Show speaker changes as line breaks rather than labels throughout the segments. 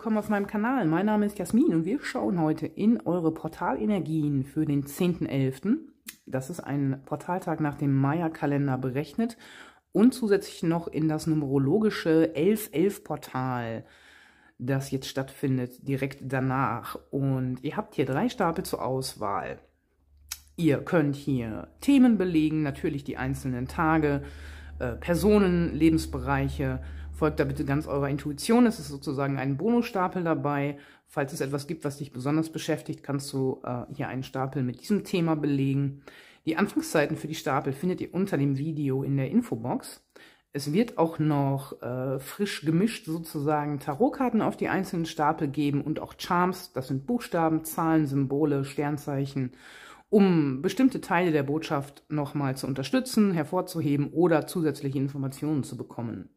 willkommen auf meinem Kanal. Mein Name ist Jasmin und wir schauen heute in eure Portalenergien für den 10.11. Das ist ein Portaltag nach dem Maya-Kalender berechnet und zusätzlich noch in das numerologische 11.11-Portal, das jetzt stattfindet, direkt danach. Und ihr habt hier drei Stapel zur Auswahl. Ihr könnt hier Themen belegen, natürlich die einzelnen Tage, äh, Personen, Lebensbereiche, Folgt da bitte ganz eurer Intuition. Es ist sozusagen ein Bonusstapel dabei. Falls es etwas gibt, was dich besonders beschäftigt, kannst du äh, hier einen Stapel mit diesem Thema belegen. Die Anfangszeiten für die Stapel findet ihr unter dem Video in der Infobox. Es wird auch noch äh, frisch gemischt sozusagen Tarotkarten auf die einzelnen Stapel geben und auch Charms, das sind Buchstaben, Zahlen, Symbole, Sternzeichen, um bestimmte Teile der Botschaft nochmal zu unterstützen, hervorzuheben oder zusätzliche Informationen zu bekommen.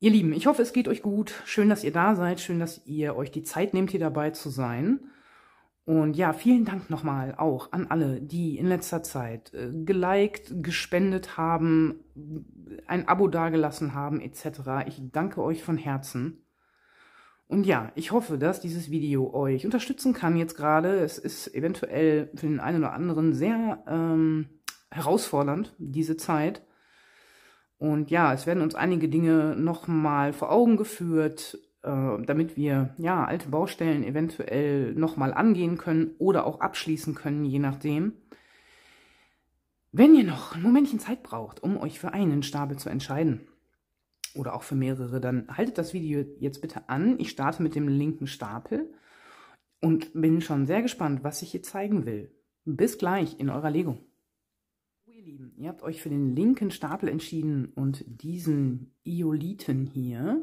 Ihr Lieben, ich hoffe, es geht euch gut. Schön, dass ihr da seid. Schön, dass ihr euch die Zeit nehmt, hier dabei zu sein. Und ja, vielen Dank nochmal auch an alle, die in letzter Zeit äh, geliked, gespendet haben, ein Abo dagelassen haben, etc. Ich danke euch von Herzen. Und ja, ich hoffe, dass dieses Video euch unterstützen kann jetzt gerade. Es ist eventuell für den einen oder anderen sehr ähm, herausfordernd, diese Zeit. Und ja, es werden uns einige Dinge nochmal vor Augen geführt, äh, damit wir ja alte Baustellen eventuell nochmal angehen können oder auch abschließen können, je nachdem. Wenn ihr noch ein Momentchen Zeit braucht, um euch für einen Stapel zu entscheiden oder auch für mehrere, dann haltet das Video jetzt bitte an. Ich starte mit dem linken Stapel und bin schon sehr gespannt, was ich hier zeigen will. Bis gleich in eurer Legung. Lieben, ihr habt euch für den linken Stapel entschieden und diesen Ioliten hier.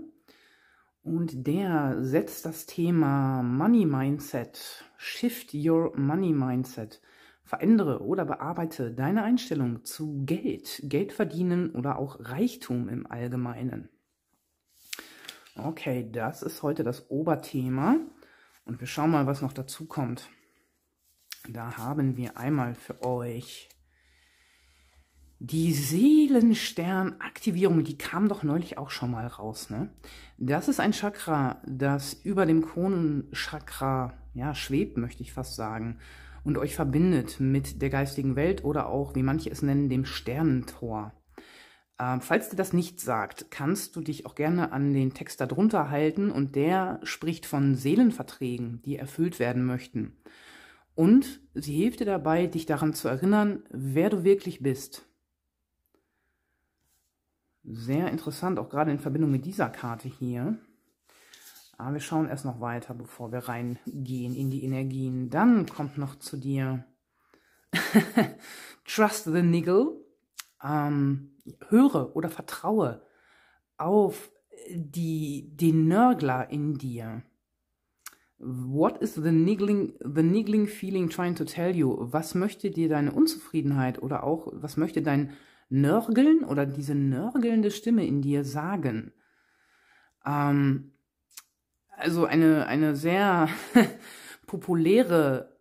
Und der setzt das Thema Money Mindset, Shift Your Money Mindset, verändere oder bearbeite deine Einstellung zu Geld, Geld verdienen oder auch Reichtum im Allgemeinen. Okay, das ist heute das Oberthema und wir schauen mal, was noch dazu kommt. Da haben wir einmal für euch die Seelensternaktivierung, die kam doch neulich auch schon mal raus. Ne? Das ist ein Chakra, das über dem Kronenchakra ja, schwebt, möchte ich fast sagen, und euch verbindet mit der geistigen Welt oder auch, wie manche es nennen, dem Sternentor. Ähm, falls dir das nicht sagt, kannst du dich auch gerne an den Text darunter halten und der spricht von Seelenverträgen, die erfüllt werden möchten. Und sie hilft dir dabei, dich daran zu erinnern, wer du wirklich bist. Sehr interessant, auch gerade in Verbindung mit dieser Karte hier. Aber wir schauen erst noch weiter, bevor wir reingehen in die Energien. Dann kommt noch zu dir Trust the Niggle. Ähm, höre oder vertraue auf die, den Nörgler in dir. What is the niggling, the niggling feeling trying to tell you? Was möchte dir deine Unzufriedenheit oder auch was möchte dein Nörgeln oder diese nörgelnde Stimme in dir sagen. Ähm, also eine, eine sehr populäre,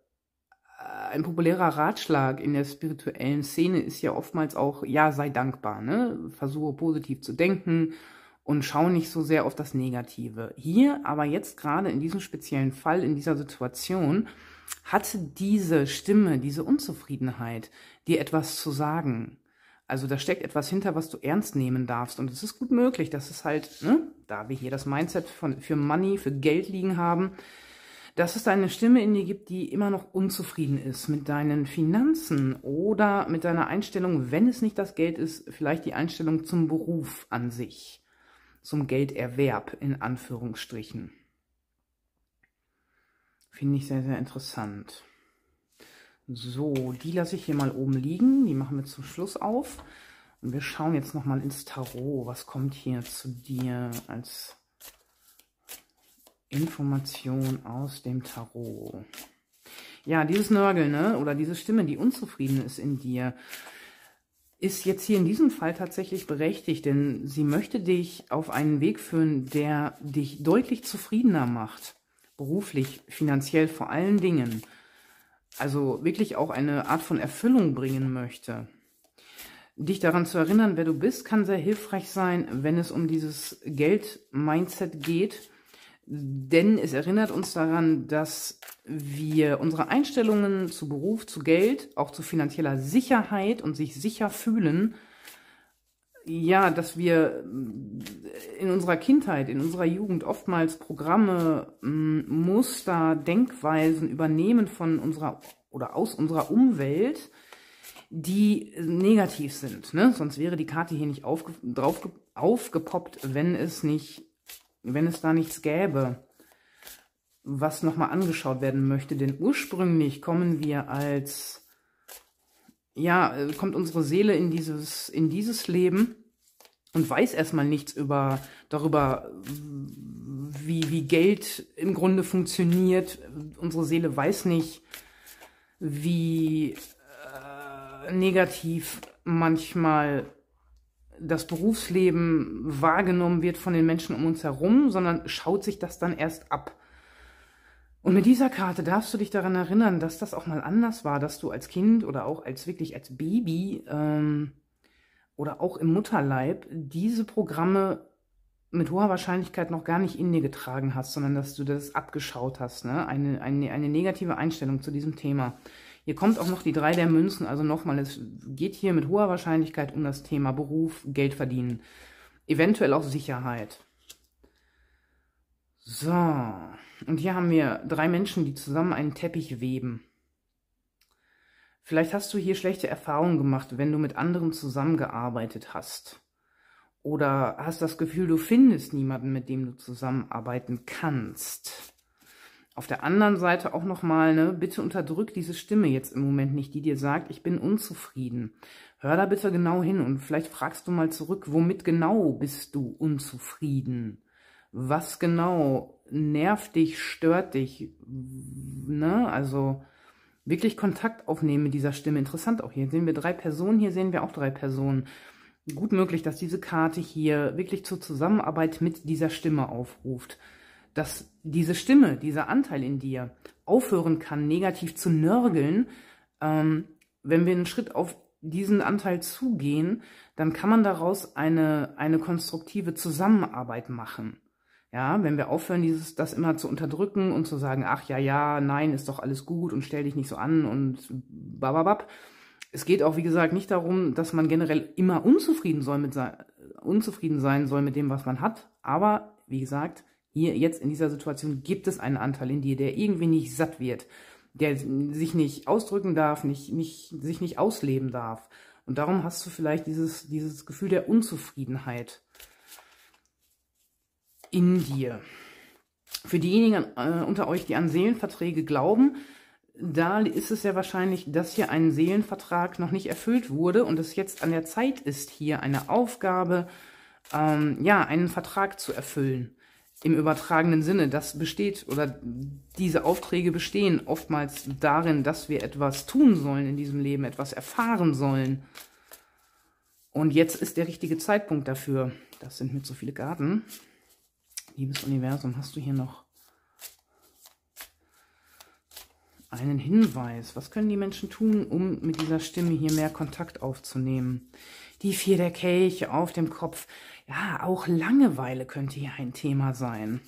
äh, ein populärer Ratschlag in der spirituellen Szene ist ja oftmals auch, ja, sei dankbar, ne? Versuche positiv zu denken und schau nicht so sehr auf das Negative. Hier aber jetzt gerade in diesem speziellen Fall, in dieser Situation, hatte diese Stimme, diese Unzufriedenheit, dir etwas zu sagen. Also da steckt etwas hinter, was du ernst nehmen darfst. Und es ist gut möglich, dass es halt, ne, da wir hier das Mindset von, für Money, für Geld liegen haben, dass es da eine Stimme in dir gibt, die immer noch unzufrieden ist mit deinen Finanzen oder mit deiner Einstellung, wenn es nicht das Geld ist, vielleicht die Einstellung zum Beruf an sich, zum Gelderwerb in Anführungsstrichen. Finde ich sehr, sehr interessant. So, die lasse ich hier mal oben liegen. Die machen wir zum Schluss auf. Und wir schauen jetzt nochmal ins Tarot. Was kommt hier zu dir als Information aus dem Tarot? Ja, dieses Nörgeln ne? oder diese Stimme, die unzufrieden ist in dir, ist jetzt hier in diesem Fall tatsächlich berechtigt, denn sie möchte dich auf einen Weg führen, der dich deutlich zufriedener macht. Beruflich, finanziell vor allen Dingen also wirklich auch eine Art von Erfüllung bringen möchte. Dich daran zu erinnern, wer du bist, kann sehr hilfreich sein, wenn es um dieses Geld-Mindset geht. Denn es erinnert uns daran, dass wir unsere Einstellungen zu Beruf, zu Geld, auch zu finanzieller Sicherheit und sich sicher fühlen, ja, dass wir äh, in unserer Kindheit, in unserer Jugend oftmals Programme, mm, Muster, Denkweisen übernehmen von unserer oder aus unserer Umwelt, die äh, negativ sind. Ne? Sonst wäre die Karte hier nicht aufge drauf aufgepoppt, wenn es nicht, wenn es da nichts gäbe, was nochmal angeschaut werden möchte. Denn ursprünglich kommen wir als ja, äh, kommt unsere Seele in dieses, in dieses Leben und weiß erstmal nichts über, darüber, äh, wie, wie Geld im Grunde funktioniert. Unsere Seele weiß nicht, wie äh, negativ manchmal das Berufsleben wahrgenommen wird von den Menschen um uns herum, sondern schaut sich das dann erst ab. Und mit dieser Karte darfst du dich daran erinnern, dass das auch mal anders war, dass du als Kind oder auch als wirklich als Baby ähm, oder auch im Mutterleib diese Programme mit hoher Wahrscheinlichkeit noch gar nicht in dir getragen hast, sondern dass du das abgeschaut hast, ne? eine, eine, eine negative Einstellung zu diesem Thema. Hier kommt auch noch die drei der Münzen, also nochmal, es geht hier mit hoher Wahrscheinlichkeit um das Thema Beruf, Geld verdienen, eventuell auch Sicherheit. So, und hier haben wir drei Menschen, die zusammen einen Teppich weben. Vielleicht hast du hier schlechte Erfahrungen gemacht, wenn du mit anderen zusammengearbeitet hast. Oder hast das Gefühl, du findest niemanden, mit dem du zusammenarbeiten kannst. Auf der anderen Seite auch nochmal, ne, bitte unterdrück diese Stimme jetzt im Moment nicht, die dir sagt, ich bin unzufrieden. Hör da bitte genau hin und vielleicht fragst du mal zurück, womit genau bist du unzufrieden? was genau nervt dich, stört dich, ne? Also wirklich Kontakt aufnehmen mit dieser Stimme. Interessant auch hier sehen wir drei Personen, hier sehen wir auch drei Personen. Gut möglich, dass diese Karte hier wirklich zur Zusammenarbeit mit dieser Stimme aufruft. Dass diese Stimme, dieser Anteil in dir aufhören kann, negativ zu nörgeln. Ähm, wenn wir einen Schritt auf diesen Anteil zugehen, dann kann man daraus eine, eine konstruktive Zusammenarbeit machen. Ja, wenn wir aufhören, dieses, das immer zu unterdrücken und zu sagen, ach ja, ja, nein, ist doch alles gut und stell dich nicht so an und bababab. Es geht auch, wie gesagt, nicht darum, dass man generell immer unzufrieden, soll mit unzufrieden sein soll mit dem, was man hat. Aber, wie gesagt, hier jetzt in dieser Situation gibt es einen Anteil in dir, der irgendwie nicht satt wird, der sich nicht ausdrücken darf, nicht, nicht, sich nicht ausleben darf. Und darum hast du vielleicht dieses, dieses Gefühl der Unzufriedenheit in dir. Für diejenigen äh, unter euch, die an Seelenverträge glauben, da ist es ja wahrscheinlich, dass hier ein Seelenvertrag noch nicht erfüllt wurde und es jetzt an der Zeit ist, hier eine Aufgabe, ähm, ja, einen Vertrag zu erfüllen. Im übertragenen Sinne, das besteht oder diese Aufträge bestehen oftmals darin, dass wir etwas tun sollen in diesem Leben, etwas erfahren sollen. Und jetzt ist der richtige Zeitpunkt dafür. Das sind mir zu so viele Garten. Liebes Universum, hast du hier noch einen Hinweis? Was können die Menschen tun, um mit dieser Stimme hier mehr Kontakt aufzunehmen? Die vier der Kelche auf dem Kopf. Ja, auch Langeweile könnte hier ein Thema sein.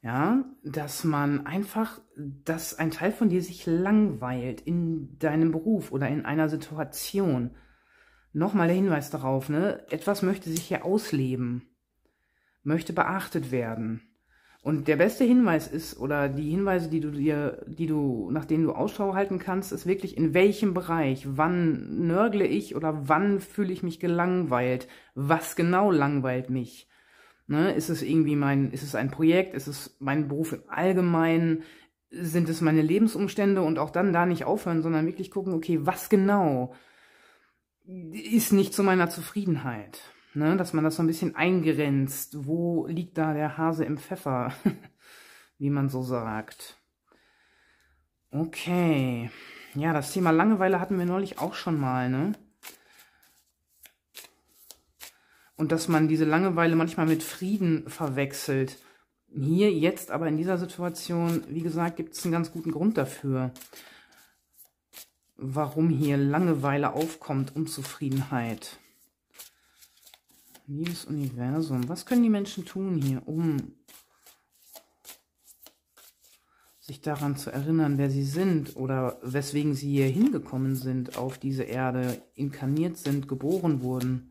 Ja, dass man einfach, dass ein Teil von dir sich langweilt in deinem Beruf oder in einer Situation. Nochmal der Hinweis darauf, ne? Etwas möchte sich hier ausleben möchte beachtet werden. Und der beste Hinweis ist, oder die Hinweise, die du dir, die du, nach denen du Ausschau halten kannst, ist wirklich, in welchem Bereich, wann nörgle ich oder wann fühle ich mich gelangweilt, was genau langweilt mich. Ne? Ist es irgendwie mein, ist es ein Projekt, ist es mein Beruf im Allgemeinen, sind es meine Lebensumstände und auch dann da nicht aufhören, sondern wirklich gucken, okay, was genau ist nicht zu meiner Zufriedenheit. Ne? Dass man das so ein bisschen eingrenzt. Wo liegt da der Hase im Pfeffer? Wie man so sagt. Okay. Ja, das Thema Langeweile hatten wir neulich auch schon mal, ne? Und dass man diese Langeweile manchmal mit Frieden verwechselt. Hier, jetzt, aber in dieser Situation, wie gesagt, gibt es einen ganz guten Grund dafür, warum hier Langeweile aufkommt, Unzufriedenheit. Liebes Universum, was können die Menschen tun hier, um sich daran zu erinnern, wer sie sind oder weswegen sie hier hingekommen sind, auf diese Erde inkarniert sind, geboren wurden?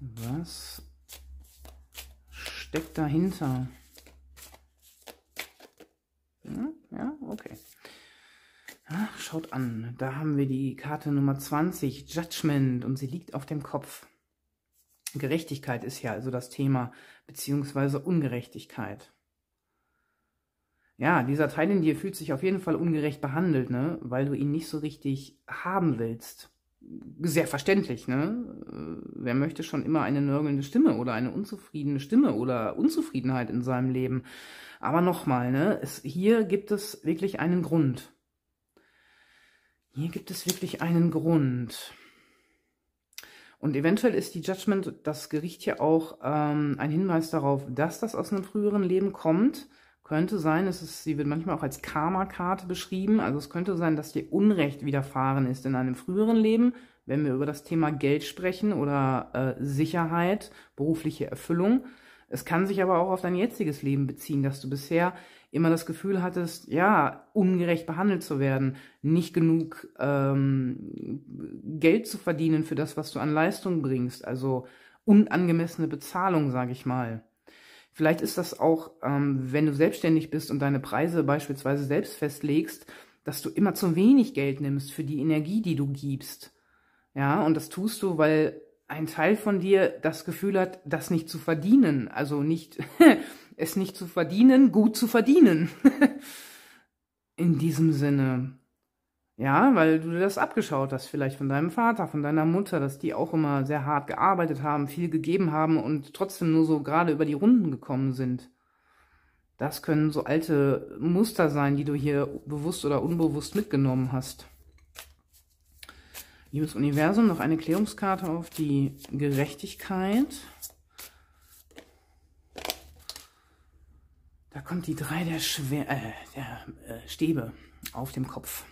Was steckt dahinter? Ja, okay. Ach, schaut an, da haben wir die Karte Nummer 20, Judgment, und sie liegt auf dem Kopf. Gerechtigkeit ist ja also das Thema, beziehungsweise Ungerechtigkeit. Ja, dieser Teil in dir fühlt sich auf jeden Fall ungerecht behandelt, ne? Weil du ihn nicht so richtig haben willst. Sehr verständlich, ne? Äh, wer möchte schon immer eine nörgelnde Stimme oder eine unzufriedene Stimme oder Unzufriedenheit in seinem Leben? Aber nochmal, ne? Es, hier gibt es wirklich einen Grund. Hier gibt es wirklich einen Grund. Und eventuell ist die Judgment, das Gericht hier auch ähm, ein Hinweis darauf, dass das aus einem früheren Leben kommt. Könnte sein, es ist, sie wird manchmal auch als Karma-Karte beschrieben. Also es könnte sein, dass dir Unrecht widerfahren ist in einem früheren Leben, wenn wir über das Thema Geld sprechen oder äh, Sicherheit, berufliche Erfüllung. Es kann sich aber auch auf dein jetziges Leben beziehen, dass du bisher immer das Gefühl hattest, ja, ungerecht behandelt zu werden, nicht genug ähm, Geld zu verdienen für das, was du an Leistung bringst, also unangemessene Bezahlung, sage ich mal. Vielleicht ist das auch, ähm, wenn du selbstständig bist und deine Preise beispielsweise selbst festlegst, dass du immer zu wenig Geld nimmst für die Energie, die du gibst. Ja, und das tust du, weil ein Teil von dir das Gefühl hat, das nicht zu verdienen, also nicht es nicht zu verdienen, gut zu verdienen. In diesem Sinne. Ja, weil du das abgeschaut hast, vielleicht von deinem Vater, von deiner Mutter, dass die auch immer sehr hart gearbeitet haben, viel gegeben haben und trotzdem nur so gerade über die Runden gekommen sind. Das können so alte Muster sein, die du hier bewusst oder unbewusst mitgenommen hast. Liebes Universum, noch eine Klärungskarte auf die Gerechtigkeit. Da kommt die drei der, Schwer äh, der äh, Stäbe auf dem Kopf.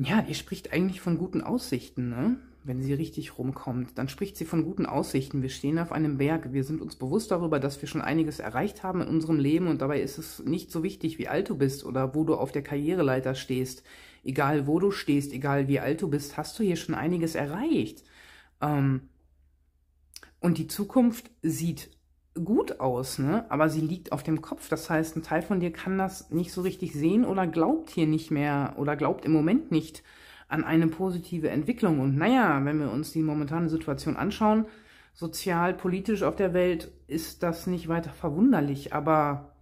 Ja, ihr spricht eigentlich von guten Aussichten, ne? wenn sie richtig rumkommt. Dann spricht sie von guten Aussichten. Wir stehen auf einem Berg. Wir sind uns bewusst darüber, dass wir schon einiges erreicht haben in unserem Leben. Und dabei ist es nicht so wichtig, wie alt du bist oder wo du auf der Karriereleiter stehst. Egal wo du stehst, egal wie alt du bist, hast du hier schon einiges erreicht. Ähm, und die Zukunft sieht gut aus, ne? aber sie liegt auf dem Kopf. Das heißt, ein Teil von dir kann das nicht so richtig sehen oder glaubt hier nicht mehr oder glaubt im Moment nicht an eine positive Entwicklung. Und naja, wenn wir uns die momentane Situation anschauen, sozial, politisch auf der Welt, ist das nicht weiter verwunderlich, aber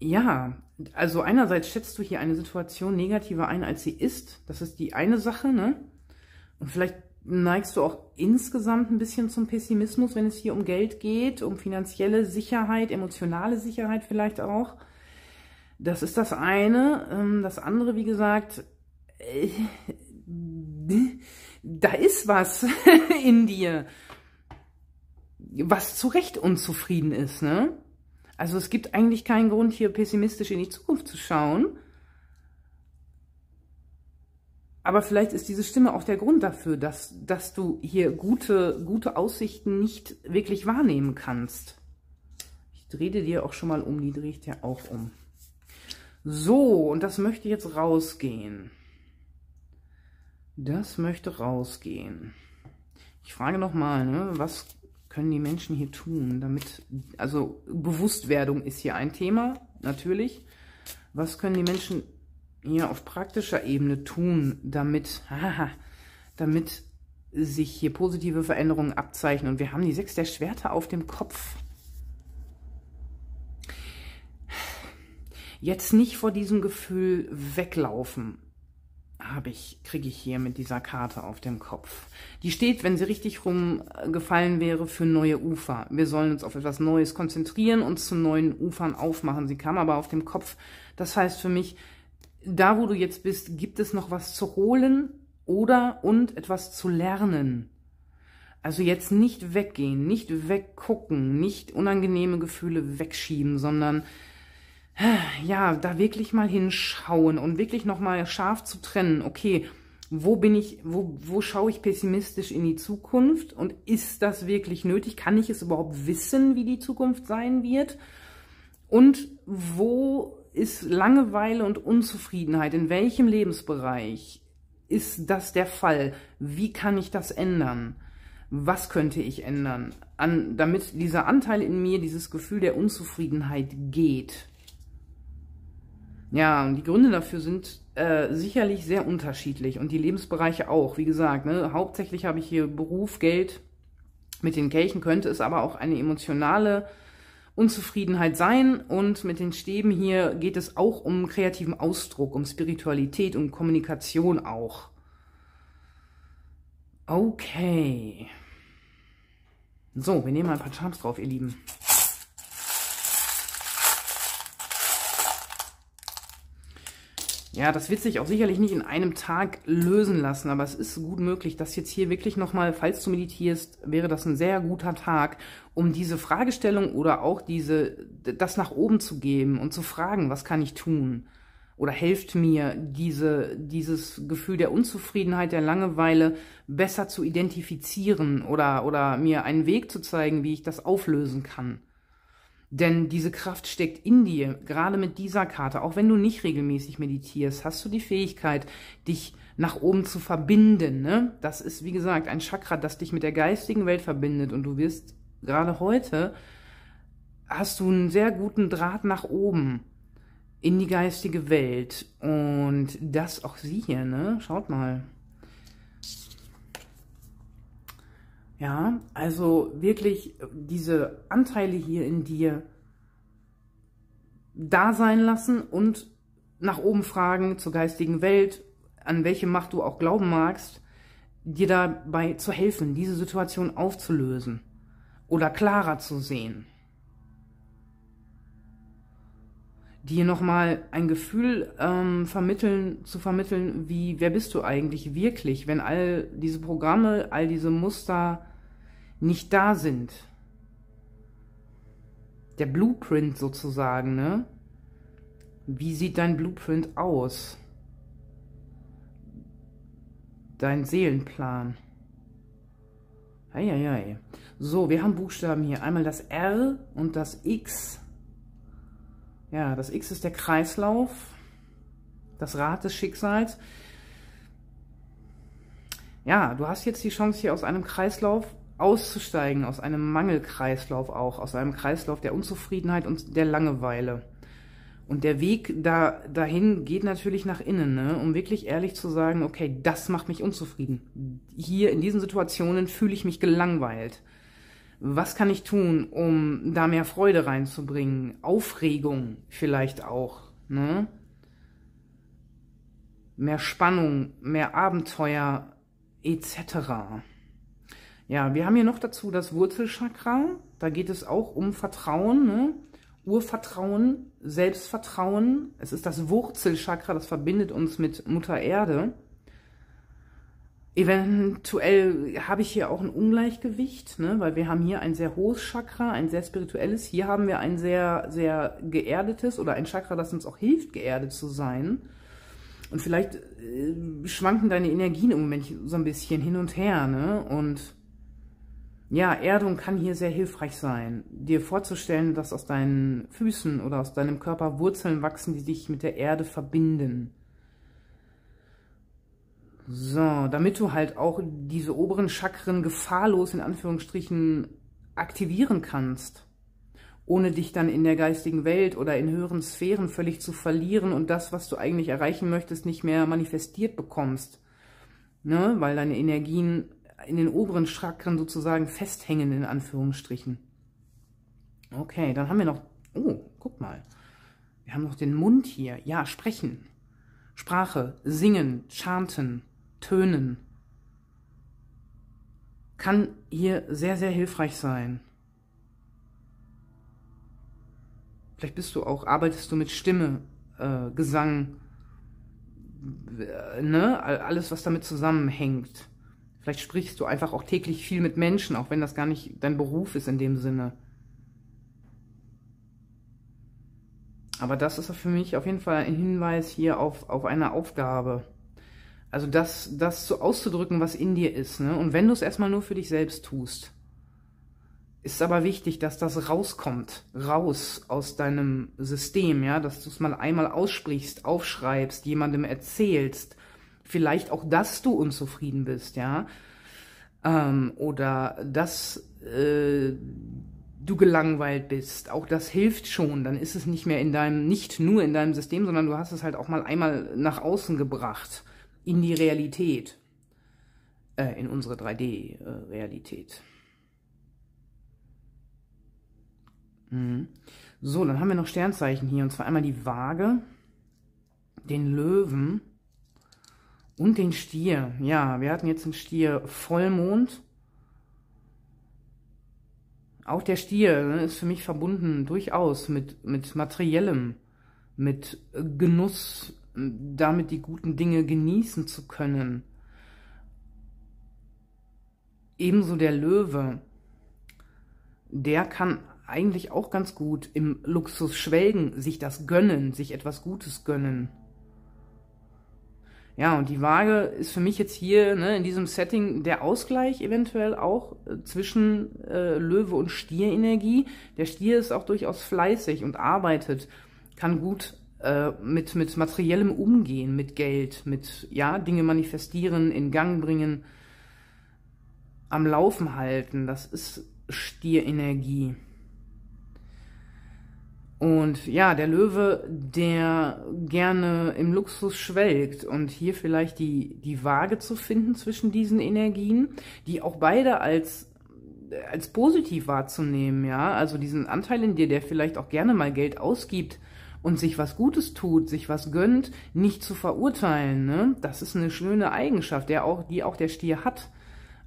Ja, also einerseits schätzt du hier eine Situation negativer ein, als sie ist. Das ist die eine Sache, ne? Und vielleicht neigst du auch insgesamt ein bisschen zum Pessimismus, wenn es hier um Geld geht, um finanzielle Sicherheit, emotionale Sicherheit vielleicht auch. Das ist das eine. Ähm, das andere, wie gesagt, äh, da ist was in dir, was zu Recht unzufrieden ist. Ne? Also es gibt eigentlich keinen Grund, hier pessimistisch in die Zukunft zu schauen aber vielleicht ist diese Stimme auch der Grund dafür, dass, dass du hier gute, gute Aussichten nicht wirklich wahrnehmen kannst. Ich drehe dir auch schon mal um, die drehe ich dir auch um. So, und das möchte jetzt rausgehen. Das möchte rausgehen. Ich frage nochmal, ne, was können die Menschen hier tun, damit, also Bewusstwerdung ist hier ein Thema, natürlich. Was können die Menschen ja, auf praktischer Ebene tun, damit, haha, damit sich hier positive Veränderungen abzeichnen? Und wir haben die Sechs der Schwerter auf dem Kopf. Jetzt nicht vor diesem Gefühl weglaufen, habe ich, kriege ich hier mit dieser Karte auf dem Kopf. Die steht, wenn sie richtig rumgefallen wäre, für neue Ufer. Wir sollen uns auf etwas Neues konzentrieren, und zu neuen Ufern aufmachen. Sie kam aber auf dem Kopf. Das heißt für mich, da wo du jetzt bist, gibt es noch was zu holen oder und etwas zu lernen. Also jetzt nicht weggehen, nicht weggucken, nicht unangenehme Gefühle wegschieben, sondern äh, ja, da wirklich mal hinschauen und wirklich nochmal scharf zu trennen, okay, wo bin ich, wo, wo schaue ich pessimistisch in die Zukunft und ist das wirklich nötig? Kann ich es überhaupt wissen, wie die Zukunft sein wird? Und wo ist Langeweile und Unzufriedenheit? In welchem Lebensbereich ist das der Fall? Wie kann ich das ändern? Was könnte ich ändern, an, damit dieser Anteil in mir, dieses Gefühl der Unzufriedenheit geht? Ja, und die Gründe dafür sind äh, sicherlich sehr unterschiedlich und die Lebensbereiche auch. Wie gesagt, ne, hauptsächlich habe ich hier Beruf, Geld mit den Kelchen, könnte es aber auch eine emotionale Unzufriedenheit sein. Und mit den Stäben hier geht es auch um kreativen Ausdruck, um Spiritualität, um Kommunikation auch. Okay. So, wir nehmen mal ein paar Charms drauf, ihr Lieben. Ja, das wird sich auch sicherlich nicht in einem Tag lösen lassen, aber es ist gut möglich, dass jetzt hier wirklich nochmal, falls du meditierst, wäre das ein sehr guter Tag, um diese Fragestellung oder auch diese, das nach oben zu geben und zu fragen, was kann ich tun? Oder helft mir, diese, dieses Gefühl der Unzufriedenheit, der Langeweile besser zu identifizieren oder, oder mir einen Weg zu zeigen, wie ich das auflösen kann. Denn diese Kraft steckt in dir, gerade mit dieser Karte. Auch wenn du nicht regelmäßig meditierst, hast du die Fähigkeit, dich nach oben zu verbinden. Ne? Das ist, wie gesagt, ein Chakra, das dich mit der geistigen Welt verbindet. Und du wirst gerade heute, hast du einen sehr guten Draht nach oben in die geistige Welt. Und das auch sie hier, ne? Schaut mal. Ja, also wirklich diese Anteile hier in dir da sein lassen und nach oben fragen zur geistigen Welt, an welche Macht du auch glauben magst, dir dabei zu helfen, diese Situation aufzulösen oder klarer zu sehen. Dir nochmal ein Gefühl ähm, vermitteln, zu vermitteln, wie, wer bist du eigentlich wirklich, wenn all diese Programme, all diese Muster, nicht da sind. Der Blueprint sozusagen, ne? Wie sieht dein Blueprint aus? Dein Seelenplan. Eieiei. So, wir haben Buchstaben hier. Einmal das R und das X. Ja, das X ist der Kreislauf, das Rad des Schicksals. Ja, du hast jetzt die Chance, hier aus einem Kreislauf auszusteigen aus einem Mangelkreislauf auch, aus einem Kreislauf der Unzufriedenheit und der Langeweile. Und der Weg da, dahin geht natürlich nach innen, ne? um wirklich ehrlich zu sagen, okay, das macht mich unzufrieden. Hier in diesen Situationen fühle ich mich gelangweilt. Was kann ich tun, um da mehr Freude reinzubringen? Aufregung vielleicht auch. Ne? Mehr Spannung, mehr Abenteuer etc. Ja, wir haben hier noch dazu das Wurzelchakra. Da geht es auch um Vertrauen, ne? Urvertrauen, Selbstvertrauen. Es ist das Wurzelchakra, das verbindet uns mit Mutter Erde. Eventuell habe ich hier auch ein Ungleichgewicht, ne? weil wir haben hier ein sehr hohes Chakra, ein sehr spirituelles. Hier haben wir ein sehr, sehr geerdetes oder ein Chakra, das uns auch hilft, geerdet zu sein. Und vielleicht äh, schwanken deine Energien im Moment so ein bisschen hin und her. Ne? Und ja, Erdung kann hier sehr hilfreich sein. Dir vorzustellen, dass aus deinen Füßen oder aus deinem Körper Wurzeln wachsen, die dich mit der Erde verbinden. So, damit du halt auch diese oberen Chakren gefahrlos in Anführungsstrichen aktivieren kannst, ohne dich dann in der geistigen Welt oder in höheren Sphären völlig zu verlieren und das, was du eigentlich erreichen möchtest, nicht mehr manifestiert bekommst, ne? weil deine Energien in den oberen Chakren sozusagen festhängen, in Anführungsstrichen. Okay, dann haben wir noch, oh, guck mal, wir haben noch den Mund hier. Ja, sprechen, Sprache, singen, chanten, tönen. Kann hier sehr, sehr hilfreich sein. Vielleicht bist du auch, arbeitest du mit Stimme, äh, Gesang, äh, ne, alles, was damit zusammenhängt. Vielleicht sprichst du einfach auch täglich viel mit Menschen, auch wenn das gar nicht dein Beruf ist in dem Sinne. Aber das ist für mich auf jeden Fall ein Hinweis hier auf, auf eine Aufgabe. Also das, das so auszudrücken, was in dir ist. Ne? Und wenn du es erstmal nur für dich selbst tust, ist aber wichtig, dass das rauskommt, raus aus deinem System, ja, dass du es mal einmal aussprichst, aufschreibst, jemandem erzählst, vielleicht auch, dass du unzufrieden bist, ja, ähm, oder dass äh, du gelangweilt bist. Auch das hilft schon. Dann ist es nicht mehr in deinem, nicht nur in deinem System, sondern du hast es halt auch mal einmal nach außen gebracht, in die Realität, äh, in unsere 3D-Realität. Äh, mhm. So, dann haben wir noch Sternzeichen hier, und zwar einmal die Waage, den Löwen, und den Stier. Ja, wir hatten jetzt im Stier Vollmond. Auch der Stier ne, ist für mich verbunden durchaus mit, mit materiellem, mit Genuss, damit die guten Dinge genießen zu können. Ebenso der Löwe. Der kann eigentlich auch ganz gut im Luxus schwelgen, sich das gönnen, sich etwas Gutes gönnen. Ja, und die Waage ist für mich jetzt hier ne, in diesem Setting der Ausgleich eventuell auch äh, zwischen äh, Löwe und Stierenergie. Der Stier ist auch durchaus fleißig und arbeitet, kann gut äh, mit, mit materiellem umgehen, mit Geld, mit ja, Dinge manifestieren, in Gang bringen, am Laufen halten. Das ist Stierenergie. Und ja, der Löwe, der gerne im Luxus schwelgt und hier vielleicht die, die Waage zu finden zwischen diesen Energien, die auch beide als, als positiv wahrzunehmen, ja. Also diesen Anteil in dir, der vielleicht auch gerne mal Geld ausgibt und sich was Gutes tut, sich was gönnt, nicht zu verurteilen, ne. Das ist eine schöne Eigenschaft, der auch, die auch der Stier hat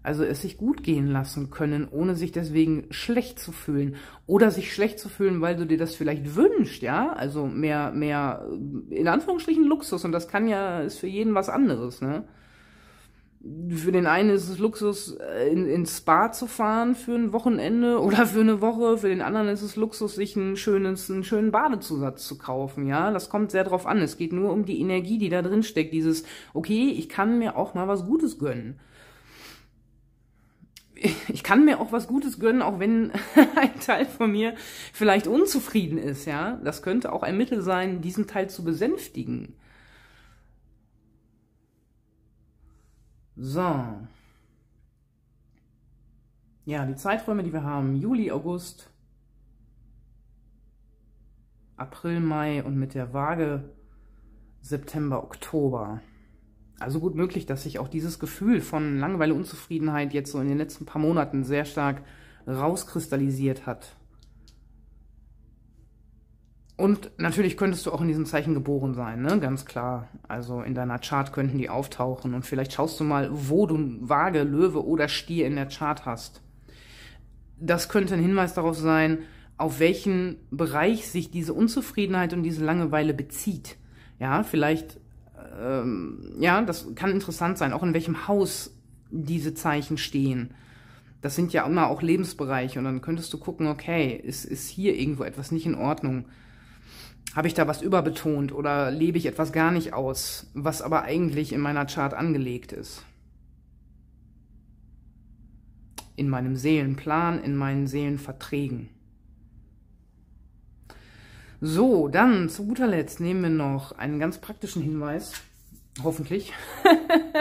also es sich gut gehen lassen können, ohne sich deswegen schlecht zu fühlen oder sich schlecht zu fühlen, weil du dir das vielleicht wünschst, ja, also mehr, mehr in Anführungsstrichen Luxus und das kann ja ist für jeden was anderes, ne? Für den einen ist es Luxus, äh, ins in Spa zu fahren für ein Wochenende oder für eine Woche. Für den anderen ist es Luxus, sich einen, schönen, einen schönen Badezusatz zu kaufen. Ja, das kommt sehr drauf an. Es geht nur um die Energie, die da drin steckt. Dieses, okay, ich kann mir auch mal was Gutes gönnen ich kann mir auch was Gutes gönnen, auch wenn ein Teil von mir vielleicht unzufrieden ist, ja. Das könnte auch ein Mittel sein, diesen Teil zu besänftigen. So. Ja, die Zeiträume, die wir haben, Juli, August, April, Mai und mit der Waage September, Oktober also gut möglich, dass sich auch dieses Gefühl von Langeweile, Unzufriedenheit jetzt so in den letzten paar Monaten sehr stark rauskristallisiert hat. Und natürlich könntest du auch in diesem Zeichen geboren sein, ne? ganz klar. Also in deiner Chart könnten die auftauchen und vielleicht schaust du mal, wo du Waage, Löwe oder Stier in der Chart hast. Das könnte ein Hinweis darauf sein, auf welchen Bereich sich diese Unzufriedenheit und diese Langeweile bezieht. Ja, vielleicht ähm, ja, das kann interessant sein, auch in welchem Haus diese Zeichen stehen. Das sind ja immer auch Lebensbereiche und dann könntest du gucken, okay, ist, ist hier irgendwo etwas nicht in Ordnung? Habe ich da was überbetont oder lebe ich etwas gar nicht aus, was aber eigentlich in meiner Chart angelegt ist? In meinem Seelenplan, in meinen Seelenverträgen. So, dann zu guter Letzt nehmen wir noch einen ganz praktischen Hinweis. Hoffentlich.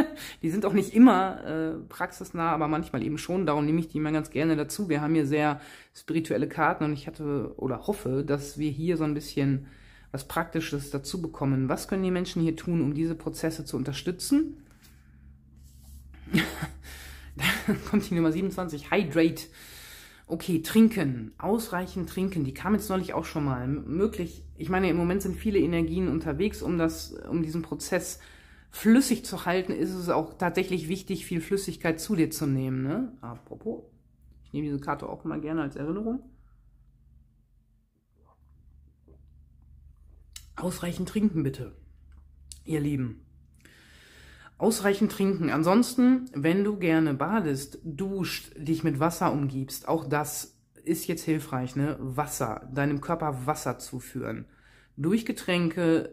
die sind auch nicht immer äh, praxisnah, aber manchmal eben schon. Darum nehme ich die immer ganz gerne dazu. Wir haben hier sehr spirituelle Karten und ich hatte oder hoffe, dass wir hier so ein bisschen was Praktisches dazu bekommen. Was können die Menschen hier tun, um diese Prozesse zu unterstützen? Dann kommt die Nummer 27, Hydrate. Okay, trinken, ausreichend trinken, die kam jetzt neulich auch schon mal. möglich, ich meine, im Moment sind viele Energien unterwegs, um das, um diesen Prozess flüssig zu halten, ist es auch tatsächlich wichtig, viel Flüssigkeit zu dir zu nehmen, ne? Apropos, ich nehme diese Karte auch mal gerne als Erinnerung. Ausreichend trinken bitte, ihr Lieben. Ausreichend trinken. Ansonsten, wenn du gerne badest, duscht, dich mit Wasser umgibst, auch das ist jetzt hilfreich, ne? Wasser, deinem Körper Wasser zuführen. Durch Getränke,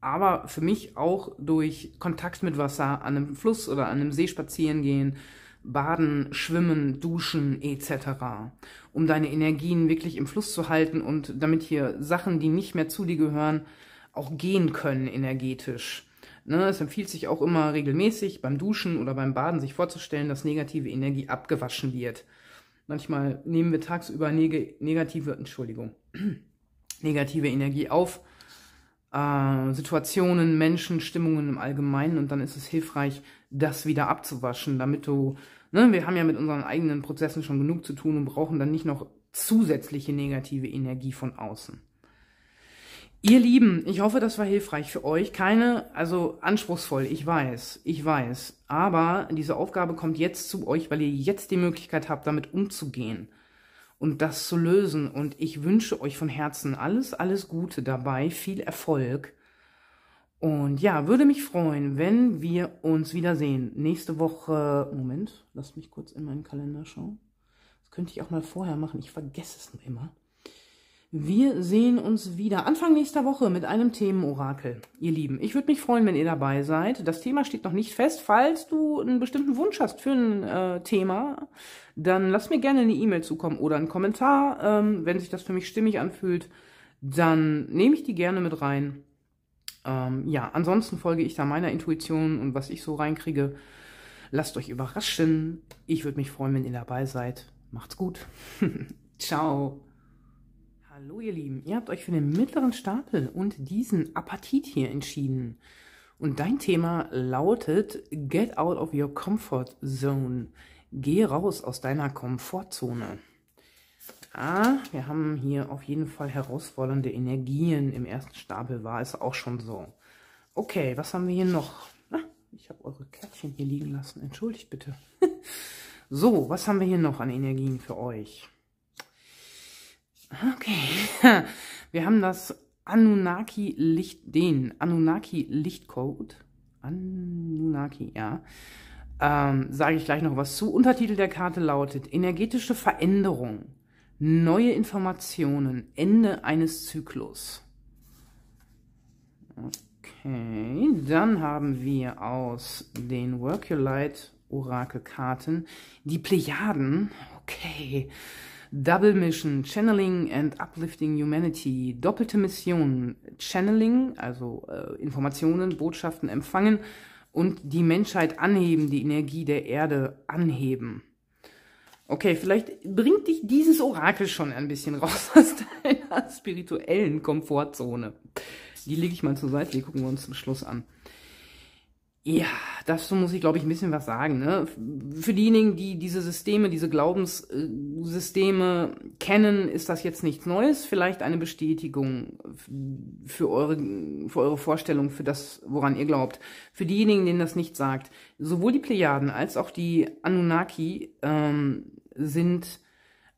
aber für mich auch durch Kontakt mit Wasser, an einem Fluss oder an einem See spazieren gehen, baden, schwimmen, duschen etc. Um deine Energien wirklich im Fluss zu halten und damit hier Sachen, die nicht mehr zu dir gehören, auch gehen können energetisch Ne, es empfiehlt sich auch immer regelmäßig beim Duschen oder beim Baden sich vorzustellen, dass negative Energie abgewaschen wird. Manchmal nehmen wir tagsüber neg negative, Entschuldigung, negative Energie auf, äh, Situationen, Menschen, Stimmungen im Allgemeinen und dann ist es hilfreich, das wieder abzuwaschen, damit du, ne, wir haben ja mit unseren eigenen Prozessen schon genug zu tun und brauchen dann nicht noch zusätzliche negative Energie von außen. Ihr Lieben, ich hoffe, das war hilfreich für euch. Keine, also anspruchsvoll, ich weiß, ich weiß. Aber diese Aufgabe kommt jetzt zu euch, weil ihr jetzt die Möglichkeit habt, damit umzugehen und das zu lösen. Und ich wünsche euch von Herzen alles, alles Gute dabei, viel Erfolg. Und ja, würde mich freuen, wenn wir uns wiedersehen. Nächste Woche, Moment, lasst mich kurz in meinen Kalender schauen. Das könnte ich auch mal vorher machen. Ich vergesse es nur immer. Wir sehen uns wieder Anfang nächster Woche mit einem Themenorakel, ihr Lieben. Ich würde mich freuen, wenn ihr dabei seid. Das Thema steht noch nicht fest. Falls du einen bestimmten Wunsch hast für ein äh, Thema, dann lass mir gerne eine E-Mail zukommen oder einen Kommentar. Ähm, wenn sich das für mich stimmig anfühlt, dann nehme ich die gerne mit rein. Ähm, ja, ansonsten folge ich da meiner Intuition und was ich so reinkriege. Lasst euch überraschen. Ich würde mich freuen, wenn ihr dabei seid. Macht's gut. Ciao. Hallo ihr Lieben, ihr habt euch für den mittleren Stapel und diesen Appetit hier entschieden. Und dein Thema lautet Get out of your comfort zone. Geh raus aus deiner Komfortzone. Ah, wir haben hier auf jeden Fall herausfordernde Energien. Im ersten Stapel war es auch schon so. Okay, was haben wir hier noch? Ah, ich habe eure Kärtchen hier liegen lassen. Entschuldigt bitte. so, was haben wir hier noch an Energien für euch? Okay, wir haben das Anunnaki Licht, den Anunnaki Lichtcode. Anunnaki, ja. Ähm, Sage ich gleich noch was zu. Untertitel der Karte lautet Energetische Veränderung, neue Informationen, Ende eines Zyklus. Okay, dann haben wir aus den Workulite Orakelkarten die Plejaden. Okay. Double Mission, Channeling and Uplifting Humanity, doppelte Mission, Channeling, also äh, Informationen, Botschaften empfangen und die Menschheit anheben, die Energie der Erde anheben. Okay, vielleicht bringt dich dieses Orakel schon ein bisschen raus aus deiner spirituellen Komfortzone. Die lege ich mal zur Seite, die gucken wir uns zum Schluss an. Ja, dazu muss ich, glaube ich, ein bisschen was sagen. Ne? Für diejenigen, die diese Systeme, diese Glaubenssysteme kennen, ist das jetzt nichts Neues. Vielleicht eine Bestätigung für eure, für eure Vorstellung, für das, woran ihr glaubt. Für diejenigen, denen das nicht sagt, sowohl die Plejaden als auch die Anunnaki ähm, sind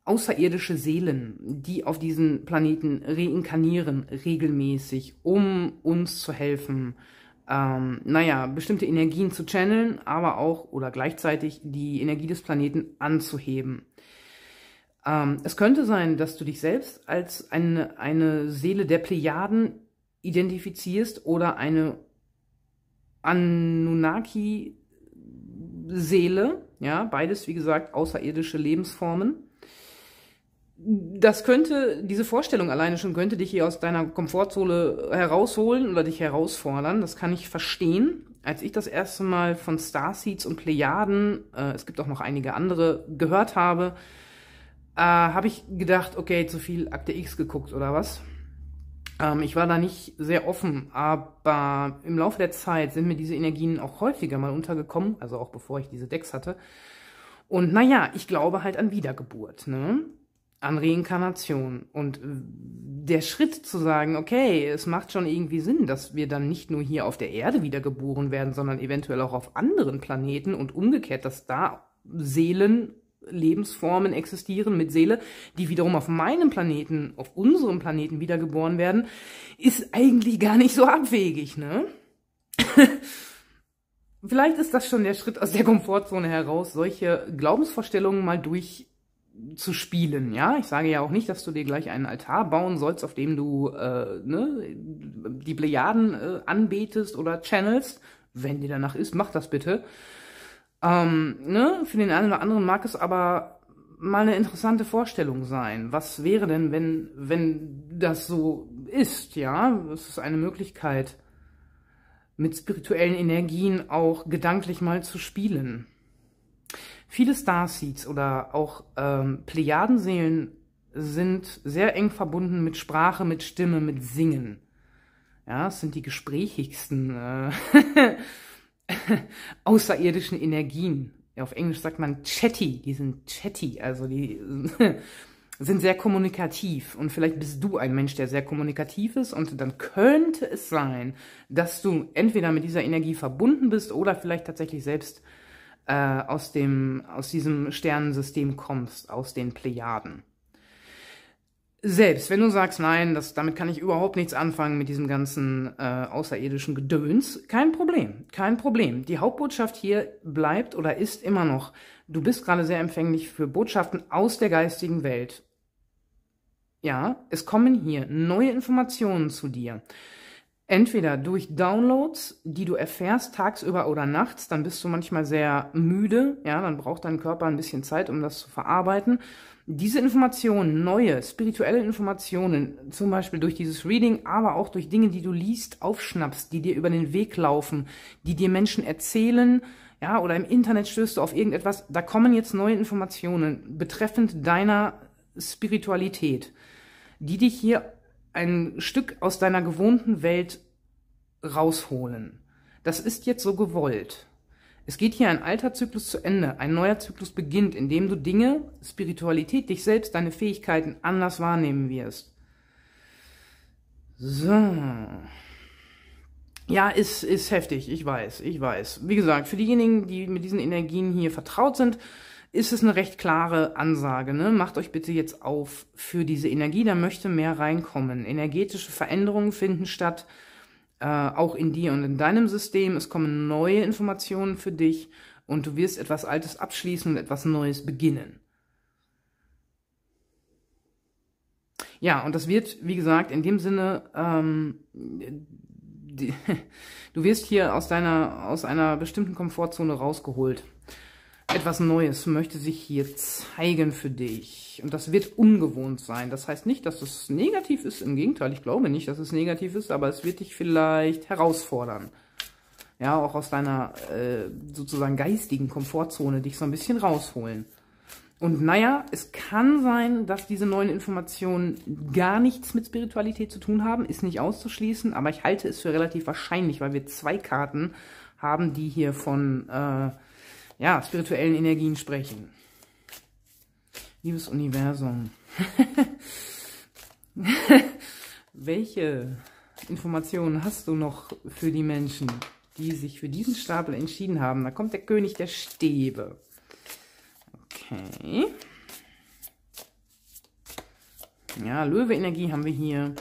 außerirdische Seelen, die auf diesen Planeten reinkarnieren, regelmäßig, um uns zu helfen ähm, naja, bestimmte Energien zu channeln, aber auch oder gleichzeitig die Energie des Planeten anzuheben. Ähm, es könnte sein, dass du dich selbst als eine, eine Seele der Plejaden identifizierst oder eine Anunnaki-Seele, ja, beides, wie gesagt, außerirdische Lebensformen das könnte, diese Vorstellung alleine schon könnte dich hier aus deiner Komfortzone herausholen oder dich herausfordern. Das kann ich verstehen. Als ich das erste Mal von Starseeds und Plejaden, äh, es gibt auch noch einige andere, gehört habe, äh, habe ich gedacht, okay, zu viel Akte X geguckt oder was. Ähm, ich war da nicht sehr offen, aber im Laufe der Zeit sind mir diese Energien auch häufiger mal untergekommen, also auch bevor ich diese Decks hatte. Und naja, ich glaube halt an Wiedergeburt. Ne? an Reinkarnation. Und der Schritt zu sagen, okay, es macht schon irgendwie Sinn, dass wir dann nicht nur hier auf der Erde wiedergeboren werden, sondern eventuell auch auf anderen Planeten und umgekehrt, dass da Seelen, Lebensformen existieren mit Seele, die wiederum auf meinem Planeten, auf unserem Planeten wiedergeboren werden, ist eigentlich gar nicht so abwegig, ne? Vielleicht ist das schon der Schritt aus der Komfortzone heraus, solche Glaubensvorstellungen mal durch zu spielen, ja. Ich sage ja auch nicht, dass du dir gleich einen Altar bauen sollst, auf dem du äh, ne, die Plejaden äh, anbetest oder channelst. Wenn dir danach ist, mach das bitte. Ähm, ne? Für den einen oder anderen mag es aber mal eine interessante Vorstellung sein. Was wäre denn, wenn, wenn das so ist, ja? Es ist eine Möglichkeit, mit spirituellen Energien auch gedanklich mal zu spielen. Viele Starseeds oder auch ähm, Plejadenseelen sind sehr eng verbunden mit Sprache, mit Stimme, mit Singen. Ja, es sind die gesprächigsten äh, außerirdischen Energien. Ja, auf Englisch sagt man chatty, die sind chatty, also die sind sehr kommunikativ. Und vielleicht bist du ein Mensch, der sehr kommunikativ ist und dann könnte es sein, dass du entweder mit dieser Energie verbunden bist oder vielleicht tatsächlich selbst äh, aus, dem, aus diesem Sternensystem kommst, aus den Plejaden. Selbst wenn du sagst, nein, das, damit kann ich überhaupt nichts anfangen mit diesem ganzen äh, außerirdischen Gedöns, kein Problem, kein Problem. Die Hauptbotschaft hier bleibt oder ist immer noch, du bist gerade sehr empfänglich für Botschaften aus der geistigen Welt. Ja, es kommen hier neue Informationen zu dir. Entweder durch Downloads, die du erfährst, tagsüber oder nachts, dann bist du manchmal sehr müde, ja, dann braucht dein Körper ein bisschen Zeit, um das zu verarbeiten. Diese Informationen, neue, spirituelle Informationen, zum Beispiel durch dieses Reading, aber auch durch Dinge, die du liest, aufschnappst, die dir über den Weg laufen, die dir Menschen erzählen, ja, oder im Internet stößt du auf irgendetwas, da kommen jetzt neue Informationen betreffend deiner Spiritualität, die dich hier ein Stück aus deiner gewohnten Welt rausholen. Das ist jetzt so gewollt. Es geht hier ein alter Zyklus zu Ende, ein neuer Zyklus beginnt, in dem du Dinge, Spiritualität, dich selbst, deine Fähigkeiten anders wahrnehmen wirst. So. Ja, ist, ist heftig, ich weiß, ich weiß. Wie gesagt, für diejenigen, die mit diesen Energien hier vertraut sind, ist es eine recht klare Ansage. Ne? Macht euch bitte jetzt auf für diese Energie, da möchte mehr reinkommen. Energetische Veränderungen finden statt, äh, auch in dir und in deinem System. Es kommen neue Informationen für dich und du wirst etwas Altes abschließen und etwas Neues beginnen. Ja, und das wird, wie gesagt, in dem Sinne, ähm, die, du wirst hier aus deiner, aus einer bestimmten Komfortzone rausgeholt. Etwas Neues möchte sich hier zeigen für dich. Und das wird ungewohnt sein. Das heißt nicht, dass es negativ ist. Im Gegenteil, ich glaube nicht, dass es negativ ist, aber es wird dich vielleicht herausfordern. Ja, auch aus deiner äh, sozusagen geistigen Komfortzone dich so ein bisschen rausholen. Und naja, es kann sein, dass diese neuen Informationen gar nichts mit Spiritualität zu tun haben, ist nicht auszuschließen, aber ich halte es für relativ wahrscheinlich, weil wir zwei Karten haben, die hier von... Äh, ja, spirituellen Energien sprechen. Liebes Universum, welche Informationen hast du noch für die Menschen, die sich für diesen Stapel entschieden haben? Da kommt der König der Stäbe. Okay. Ja, Löwe-Energie haben wir hier.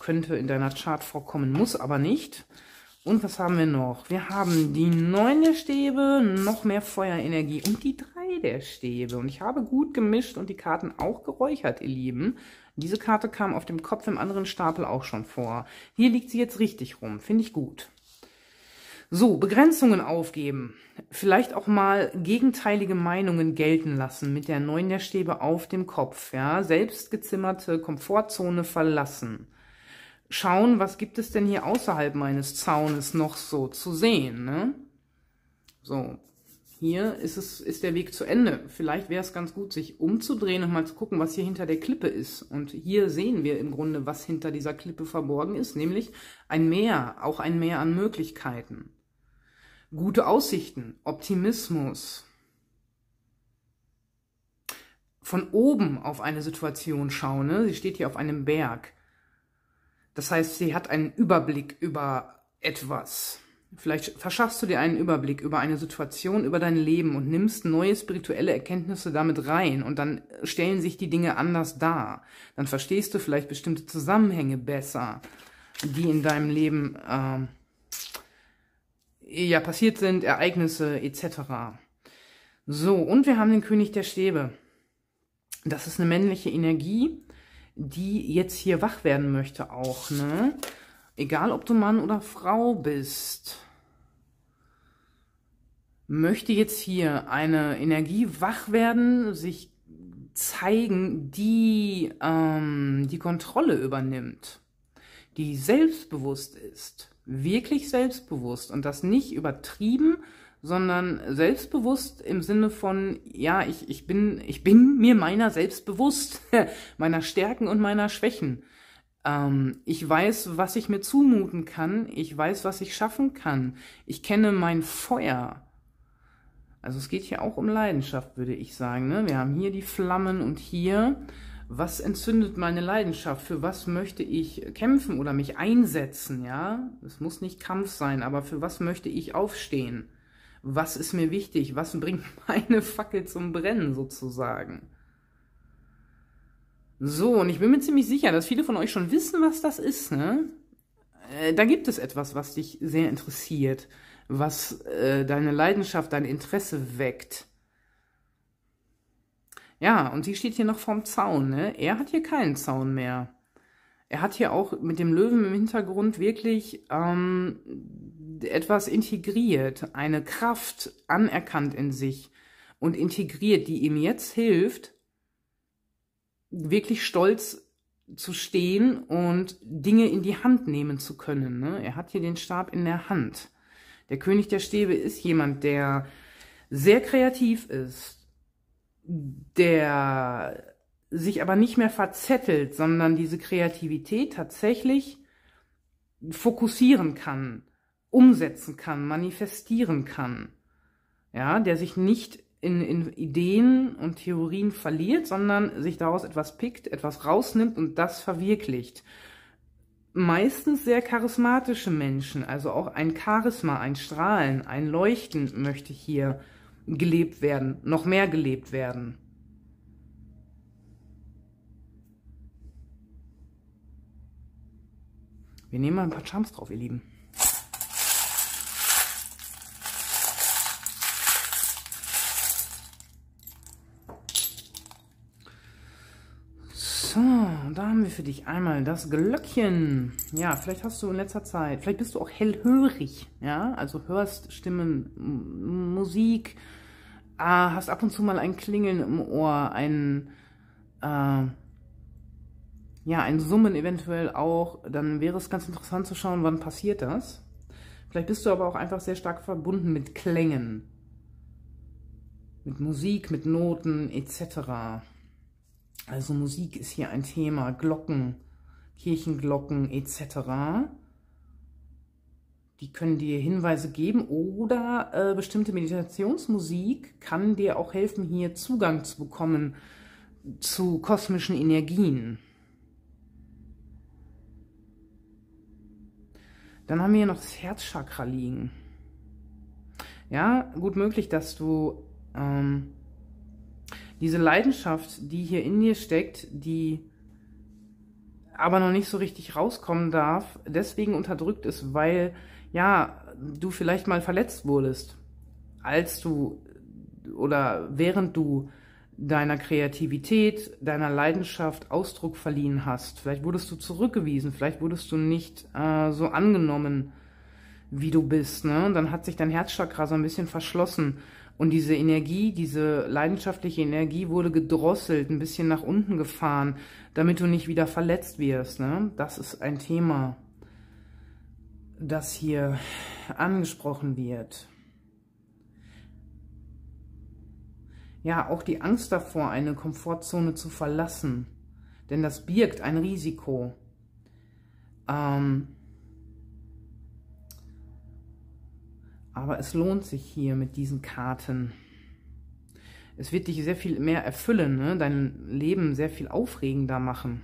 Könnte in deiner Chart vorkommen, muss aber nicht. Und was haben wir noch? Wir haben die 9 der Stäbe, noch mehr Feuerenergie und die 3 der Stäbe. Und ich habe gut gemischt und die Karten auch geräuchert, ihr Lieben. Diese Karte kam auf dem Kopf im anderen Stapel auch schon vor. Hier liegt sie jetzt richtig rum, finde ich gut. So, Begrenzungen aufgeben. Vielleicht auch mal gegenteilige Meinungen gelten lassen mit der 9 der Stäbe auf dem Kopf. Ja, selbstgezimmerte Komfortzone verlassen schauen, was gibt es denn hier außerhalb meines Zaunes noch so zu sehen. Ne? So, hier ist, es, ist der Weg zu Ende. Vielleicht wäre es ganz gut, sich umzudrehen und mal zu gucken, was hier hinter der Klippe ist. Und hier sehen wir im Grunde, was hinter dieser Klippe verborgen ist, nämlich ein Meer, auch ein Meer an Möglichkeiten. Gute Aussichten, Optimismus. Von oben auf eine Situation schauen, ne? sie steht hier auf einem Berg das heißt, sie hat einen Überblick über etwas. Vielleicht verschaffst du dir einen Überblick über eine Situation, über dein Leben und nimmst neue spirituelle Erkenntnisse damit rein und dann stellen sich die Dinge anders dar. Dann verstehst du vielleicht bestimmte Zusammenhänge besser, die in deinem Leben äh, ja passiert sind, Ereignisse etc. So, und wir haben den König der Stäbe. Das ist eine männliche Energie die jetzt hier wach werden möchte auch, ne? Egal, ob du Mann oder Frau bist. Möchte jetzt hier eine Energie wach werden, sich zeigen, die ähm, die Kontrolle übernimmt, die selbstbewusst ist, wirklich selbstbewusst und das nicht übertrieben, sondern selbstbewusst im Sinne von, ja, ich, ich, bin, ich bin mir meiner selbst bewusst, meiner Stärken und meiner Schwächen. Ähm, ich weiß, was ich mir zumuten kann, ich weiß, was ich schaffen kann, ich kenne mein Feuer. Also es geht hier auch um Leidenschaft, würde ich sagen. Ne? Wir haben hier die Flammen und hier, was entzündet meine Leidenschaft? Für was möchte ich kämpfen oder mich einsetzen? Ja, es muss nicht Kampf sein, aber für was möchte ich aufstehen? was ist mir wichtig, was bringt meine Fackel zum Brennen sozusagen. So, und ich bin mir ziemlich sicher, dass viele von euch schon wissen, was das ist, ne? Äh, da gibt es etwas, was dich sehr interessiert, was äh, deine Leidenschaft, dein Interesse weckt. Ja, und sie steht hier noch vorm Zaun, ne? Er hat hier keinen Zaun mehr. Er hat hier auch mit dem Löwen im Hintergrund wirklich ähm, etwas integriert, eine Kraft anerkannt in sich und integriert, die ihm jetzt hilft, wirklich stolz zu stehen und Dinge in die Hand nehmen zu können. Ne? Er hat hier den Stab in der Hand. Der König der Stäbe ist jemand, der sehr kreativ ist, der sich aber nicht mehr verzettelt, sondern diese Kreativität tatsächlich fokussieren kann umsetzen kann, manifestieren kann. Ja, der sich nicht in, in Ideen und Theorien verliert, sondern sich daraus etwas pickt, etwas rausnimmt und das verwirklicht. Meistens sehr charismatische Menschen, also auch ein Charisma, ein Strahlen, ein Leuchten möchte hier gelebt werden, noch mehr gelebt werden. Wir nehmen mal ein paar Charms drauf, ihr Lieben. und da haben wir für dich einmal das Glöckchen. Ja, vielleicht hast du in letzter Zeit, vielleicht bist du auch hellhörig, ja, also hörst Stimmen, Musik, äh, hast ab und zu mal ein Klingeln im Ohr, ein, äh, ja, ein Summen eventuell auch, dann wäre es ganz interessant zu schauen, wann passiert das. Vielleicht bist du aber auch einfach sehr stark verbunden mit Klängen, mit Musik, mit Noten etc., also Musik ist hier ein Thema, Glocken, Kirchenglocken etc. Die können dir Hinweise geben oder äh, bestimmte Meditationsmusik kann dir auch helfen, hier Zugang zu bekommen zu kosmischen Energien. Dann haben wir hier noch das Herzchakra liegen. Ja, gut möglich, dass du ähm, diese Leidenschaft, die hier in dir steckt, die aber noch nicht so richtig rauskommen darf, deswegen unterdrückt ist, weil ja, du vielleicht mal verletzt wurdest, als du oder während du deiner Kreativität, deiner Leidenschaft Ausdruck verliehen hast. Vielleicht wurdest du zurückgewiesen, vielleicht wurdest du nicht äh, so angenommen, wie du bist. Ne? Und dann hat sich dein Herzchakra so ein bisschen verschlossen. Und diese Energie, diese leidenschaftliche Energie wurde gedrosselt, ein bisschen nach unten gefahren, damit du nicht wieder verletzt wirst. Ne? Das ist ein Thema, das hier angesprochen wird. Ja, auch die Angst davor, eine Komfortzone zu verlassen. Denn das birgt ein Risiko. Ähm, Aber es lohnt sich hier mit diesen Karten. Es wird dich sehr viel mehr erfüllen, ne? dein Leben sehr viel aufregender machen.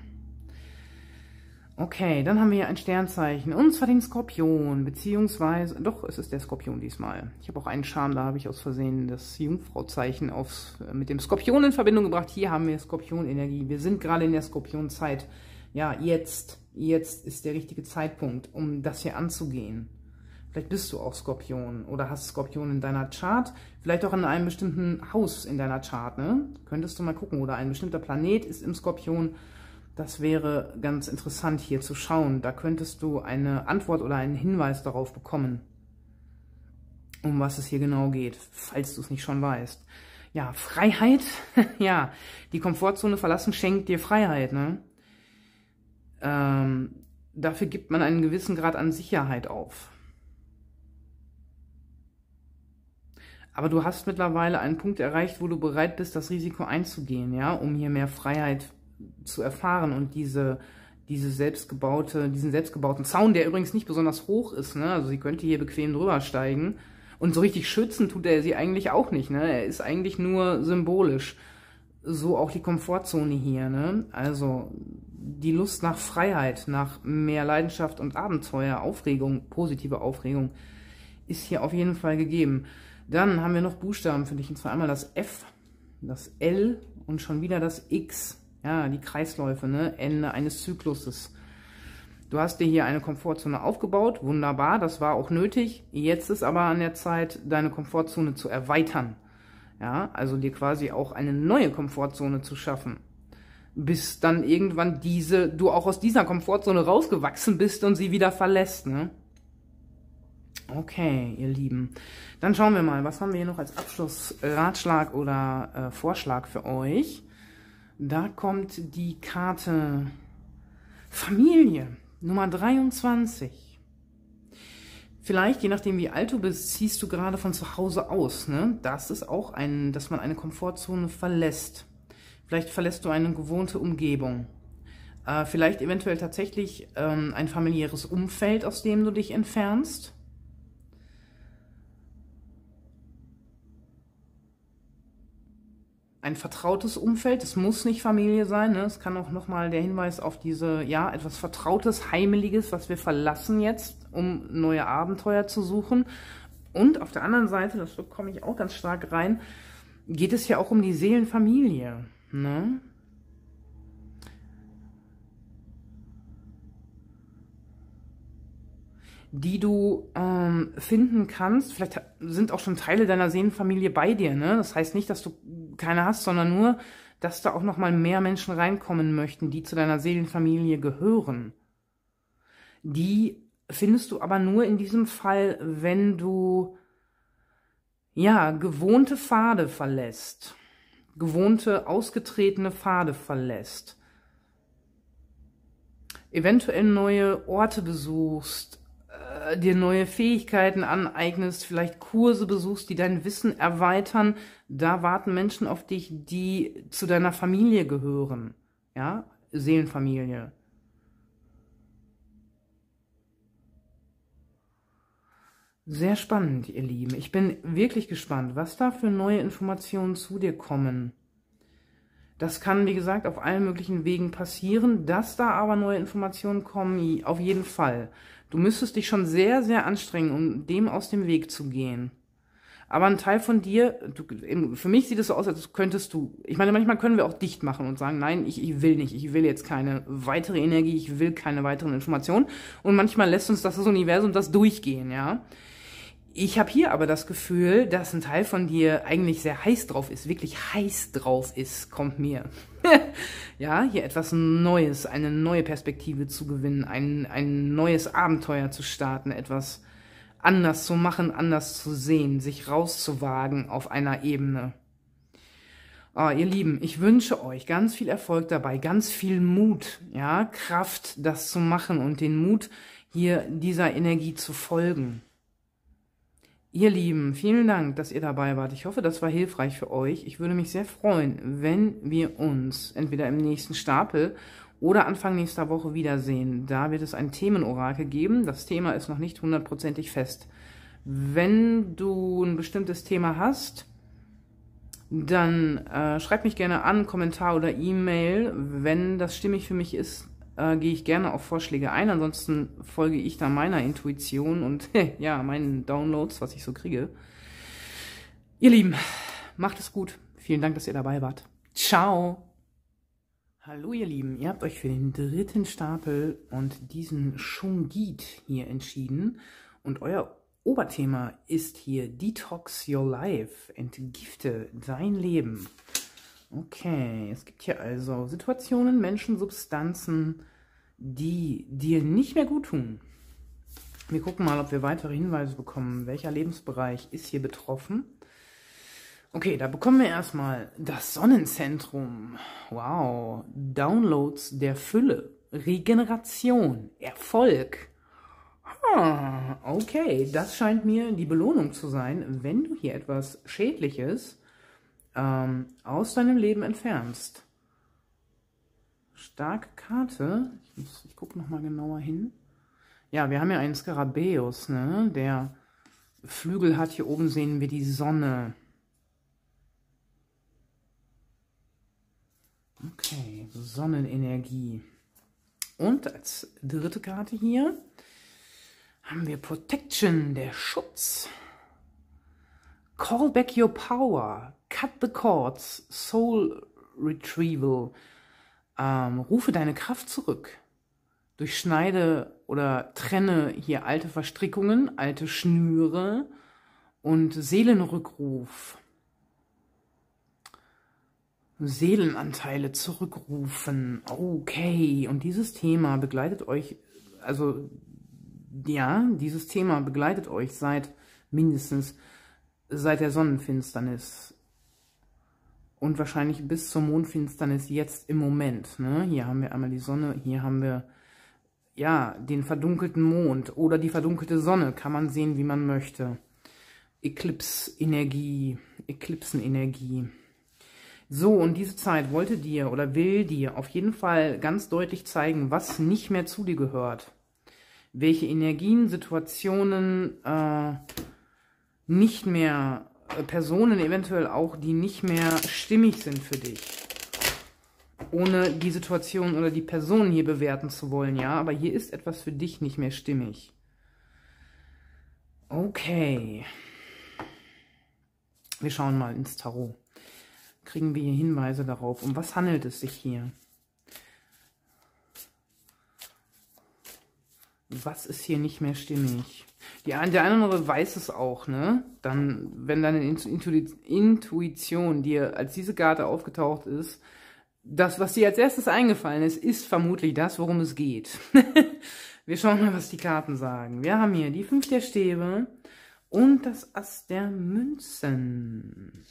Okay, dann haben wir hier ein Sternzeichen, und zwar den Skorpion, beziehungsweise, doch, es ist der Skorpion diesmal. Ich habe auch einen Charme, da habe ich aus Versehen das Jungfrauzeichen aufs, äh, mit dem Skorpion in Verbindung gebracht. Hier haben wir Skorpionenergie, wir sind gerade in der Skorpionzeit. Ja, jetzt, jetzt ist der richtige Zeitpunkt, um das hier anzugehen. Vielleicht bist du auch Skorpion oder hast Skorpion in deiner Chart, vielleicht auch in einem bestimmten Haus in deiner Chart, ne? Könntest du mal gucken. Oder ein bestimmter Planet ist im Skorpion. Das wäre ganz interessant hier zu schauen. Da könntest du eine Antwort oder einen Hinweis darauf bekommen, um was es hier genau geht, falls du es nicht schon weißt. Ja, Freiheit, ja, die Komfortzone verlassen schenkt dir Freiheit, ne? Ähm, dafür gibt man einen gewissen Grad an Sicherheit auf. Aber du hast mittlerweile einen Punkt erreicht, wo du bereit bist, das Risiko einzugehen, ja, um hier mehr Freiheit zu erfahren und diese, diese selbstgebaute, diesen selbstgebauten Zaun, der übrigens nicht besonders hoch ist, ne? Also sie könnte hier bequem drüber steigen. Und so richtig schützen tut er sie eigentlich auch nicht, ne? Er ist eigentlich nur symbolisch. So auch die Komfortzone hier, ne? Also die Lust nach Freiheit, nach mehr Leidenschaft und Abenteuer, Aufregung, positive Aufregung ist hier auf jeden Fall gegeben. Dann haben wir noch Buchstaben für dich, und zwar einmal das F, das L und schon wieder das X. Ja, die Kreisläufe, ne? Ende eines Zykluses. Du hast dir hier eine Komfortzone aufgebaut, wunderbar, das war auch nötig. Jetzt ist aber an der Zeit, deine Komfortzone zu erweitern. Ja, also dir quasi auch eine neue Komfortzone zu schaffen. Bis dann irgendwann diese, du auch aus dieser Komfortzone rausgewachsen bist und sie wieder verlässt, ne? Okay, ihr Lieben. Dann schauen wir mal, was haben wir hier noch als Abschlussratschlag oder äh, Vorschlag für euch? Da kommt die Karte Familie, Nummer 23. Vielleicht, je nachdem wie alt du bist, ziehst du gerade von zu Hause aus. Ne? Das ist auch ein, dass man eine Komfortzone verlässt. Vielleicht verlässt du eine gewohnte Umgebung. Äh, vielleicht eventuell tatsächlich ähm, ein familiäres Umfeld, aus dem du dich entfernst ein vertrautes Umfeld. Es muss nicht Familie sein. Ne? Es kann auch nochmal der Hinweis auf diese, ja, etwas Vertrautes, Heimeliges, was wir verlassen jetzt, um neue Abenteuer zu suchen. Und auf der anderen Seite, das komme ich auch ganz stark rein, geht es ja auch um die Seelenfamilie. Ne? die du ähm, finden kannst. Vielleicht sind auch schon Teile deiner Seelenfamilie bei dir. Ne? Das heißt nicht, dass du keine hast, sondern nur, dass da auch nochmal mehr Menschen reinkommen möchten, die zu deiner Seelenfamilie gehören. Die findest du aber nur in diesem Fall, wenn du, ja, gewohnte Pfade verlässt, gewohnte, ausgetretene Pfade verlässt, eventuell neue Orte besuchst, äh, dir neue Fähigkeiten aneignest, vielleicht Kurse besuchst, die dein Wissen erweitern. Da warten Menschen auf dich, die zu deiner Familie gehören. Ja, Seelenfamilie. Sehr spannend, ihr Lieben. Ich bin wirklich gespannt, was da für neue Informationen zu dir kommen. Das kann, wie gesagt, auf allen möglichen Wegen passieren. Dass da aber neue Informationen kommen, auf jeden Fall. Du müsstest dich schon sehr, sehr anstrengen, um dem aus dem Weg zu gehen. Aber ein Teil von dir, du, für mich sieht es so aus, als könntest du, ich meine, manchmal können wir auch dicht machen und sagen, nein, ich, ich will nicht, ich will jetzt keine weitere Energie, ich will keine weiteren Informationen. Und manchmal lässt uns das, das Universum das durchgehen, ja. Ich habe hier aber das Gefühl, dass ein Teil von dir eigentlich sehr heiß drauf ist, wirklich heiß drauf ist, kommt mir. ja, hier etwas Neues, eine neue Perspektive zu gewinnen, ein, ein neues Abenteuer zu starten, etwas anders zu machen, anders zu sehen, sich rauszuwagen auf einer Ebene. Oh, ihr Lieben, ich wünsche euch ganz viel Erfolg dabei, ganz viel Mut, ja, Kraft, das zu machen und den Mut, hier dieser Energie zu folgen. Ihr Lieben, vielen Dank, dass ihr dabei wart. Ich hoffe, das war hilfreich für euch. Ich würde mich sehr freuen, wenn wir uns entweder im nächsten Stapel oder Anfang nächster Woche wiedersehen. Da wird es ein Themenorakel geben. Das Thema ist noch nicht hundertprozentig fest. Wenn du ein bestimmtes Thema hast, dann äh, schreib mich gerne an, Kommentar oder E-Mail. Wenn das stimmig für mich ist, äh, gehe ich gerne auf Vorschläge ein. Ansonsten folge ich da meiner Intuition und ja, meinen Downloads, was ich so kriege. Ihr Lieben, macht es gut. Vielen Dank, dass ihr dabei wart. Ciao! Hallo ihr Lieben, ihr habt euch für den dritten Stapel und diesen Shungit hier entschieden und euer Oberthema ist hier Detox Your Life, entgifte dein Leben. Okay, es gibt hier also Situationen, Menschen, Substanzen, die dir nicht mehr gut tun. Wir gucken mal, ob wir weitere Hinweise bekommen. Welcher Lebensbereich ist hier betroffen? Okay, da bekommen wir erstmal das Sonnenzentrum. Wow. Downloads der Fülle. Regeneration. Erfolg. okay, das scheint mir die Belohnung zu sein, wenn du hier etwas Schädliches ähm, aus deinem Leben entfernst. Starke Karte. Ich, muss, ich gucke nochmal genauer hin. Ja, wir haben ja einen Skarabäus, ne? Der Flügel hat. Hier oben sehen wir die Sonne. Okay, Sonnenenergie. Und als dritte Karte hier haben wir Protection, der Schutz. Call back your power. Cut the Cords, Soul Retrieval, ähm, rufe deine Kraft zurück. Durchschneide oder trenne hier alte Verstrickungen, alte Schnüre und Seelenrückruf. Seelenanteile zurückrufen. Okay, und dieses Thema begleitet euch, also ja, dieses Thema begleitet euch seit mindestens seit der Sonnenfinsternis und wahrscheinlich bis zur Mondfinsternis jetzt im Moment. Ne? Hier haben wir einmal die Sonne, hier haben wir ja den verdunkelten Mond oder die verdunkelte Sonne. Kann man sehen, wie man möchte. Eclipse-Energie, Eclipsen-Energie. So, und diese Zeit wollte dir oder will dir auf jeden Fall ganz deutlich zeigen, was nicht mehr zu dir gehört. Welche Energien, Situationen äh, nicht mehr äh, Personen eventuell auch, die nicht mehr stimmig sind für dich. Ohne die Situation oder die Person hier bewerten zu wollen, ja. Aber hier ist etwas für dich nicht mehr stimmig. Okay. Wir schauen mal ins Tarot. Kriegen wir hier Hinweise darauf? Um was handelt es sich hier? Was ist hier nicht mehr stimmig? Ja, der eine oder andere weiß es auch, ne? Dann, wenn deine Intuition dir, als diese Karte aufgetaucht ist, das, was dir als erstes eingefallen ist, ist vermutlich das, worum es geht. Wir schauen mal, was die Karten sagen. Wir haben hier die Fünf der Stäbe und das Ass der Münzen.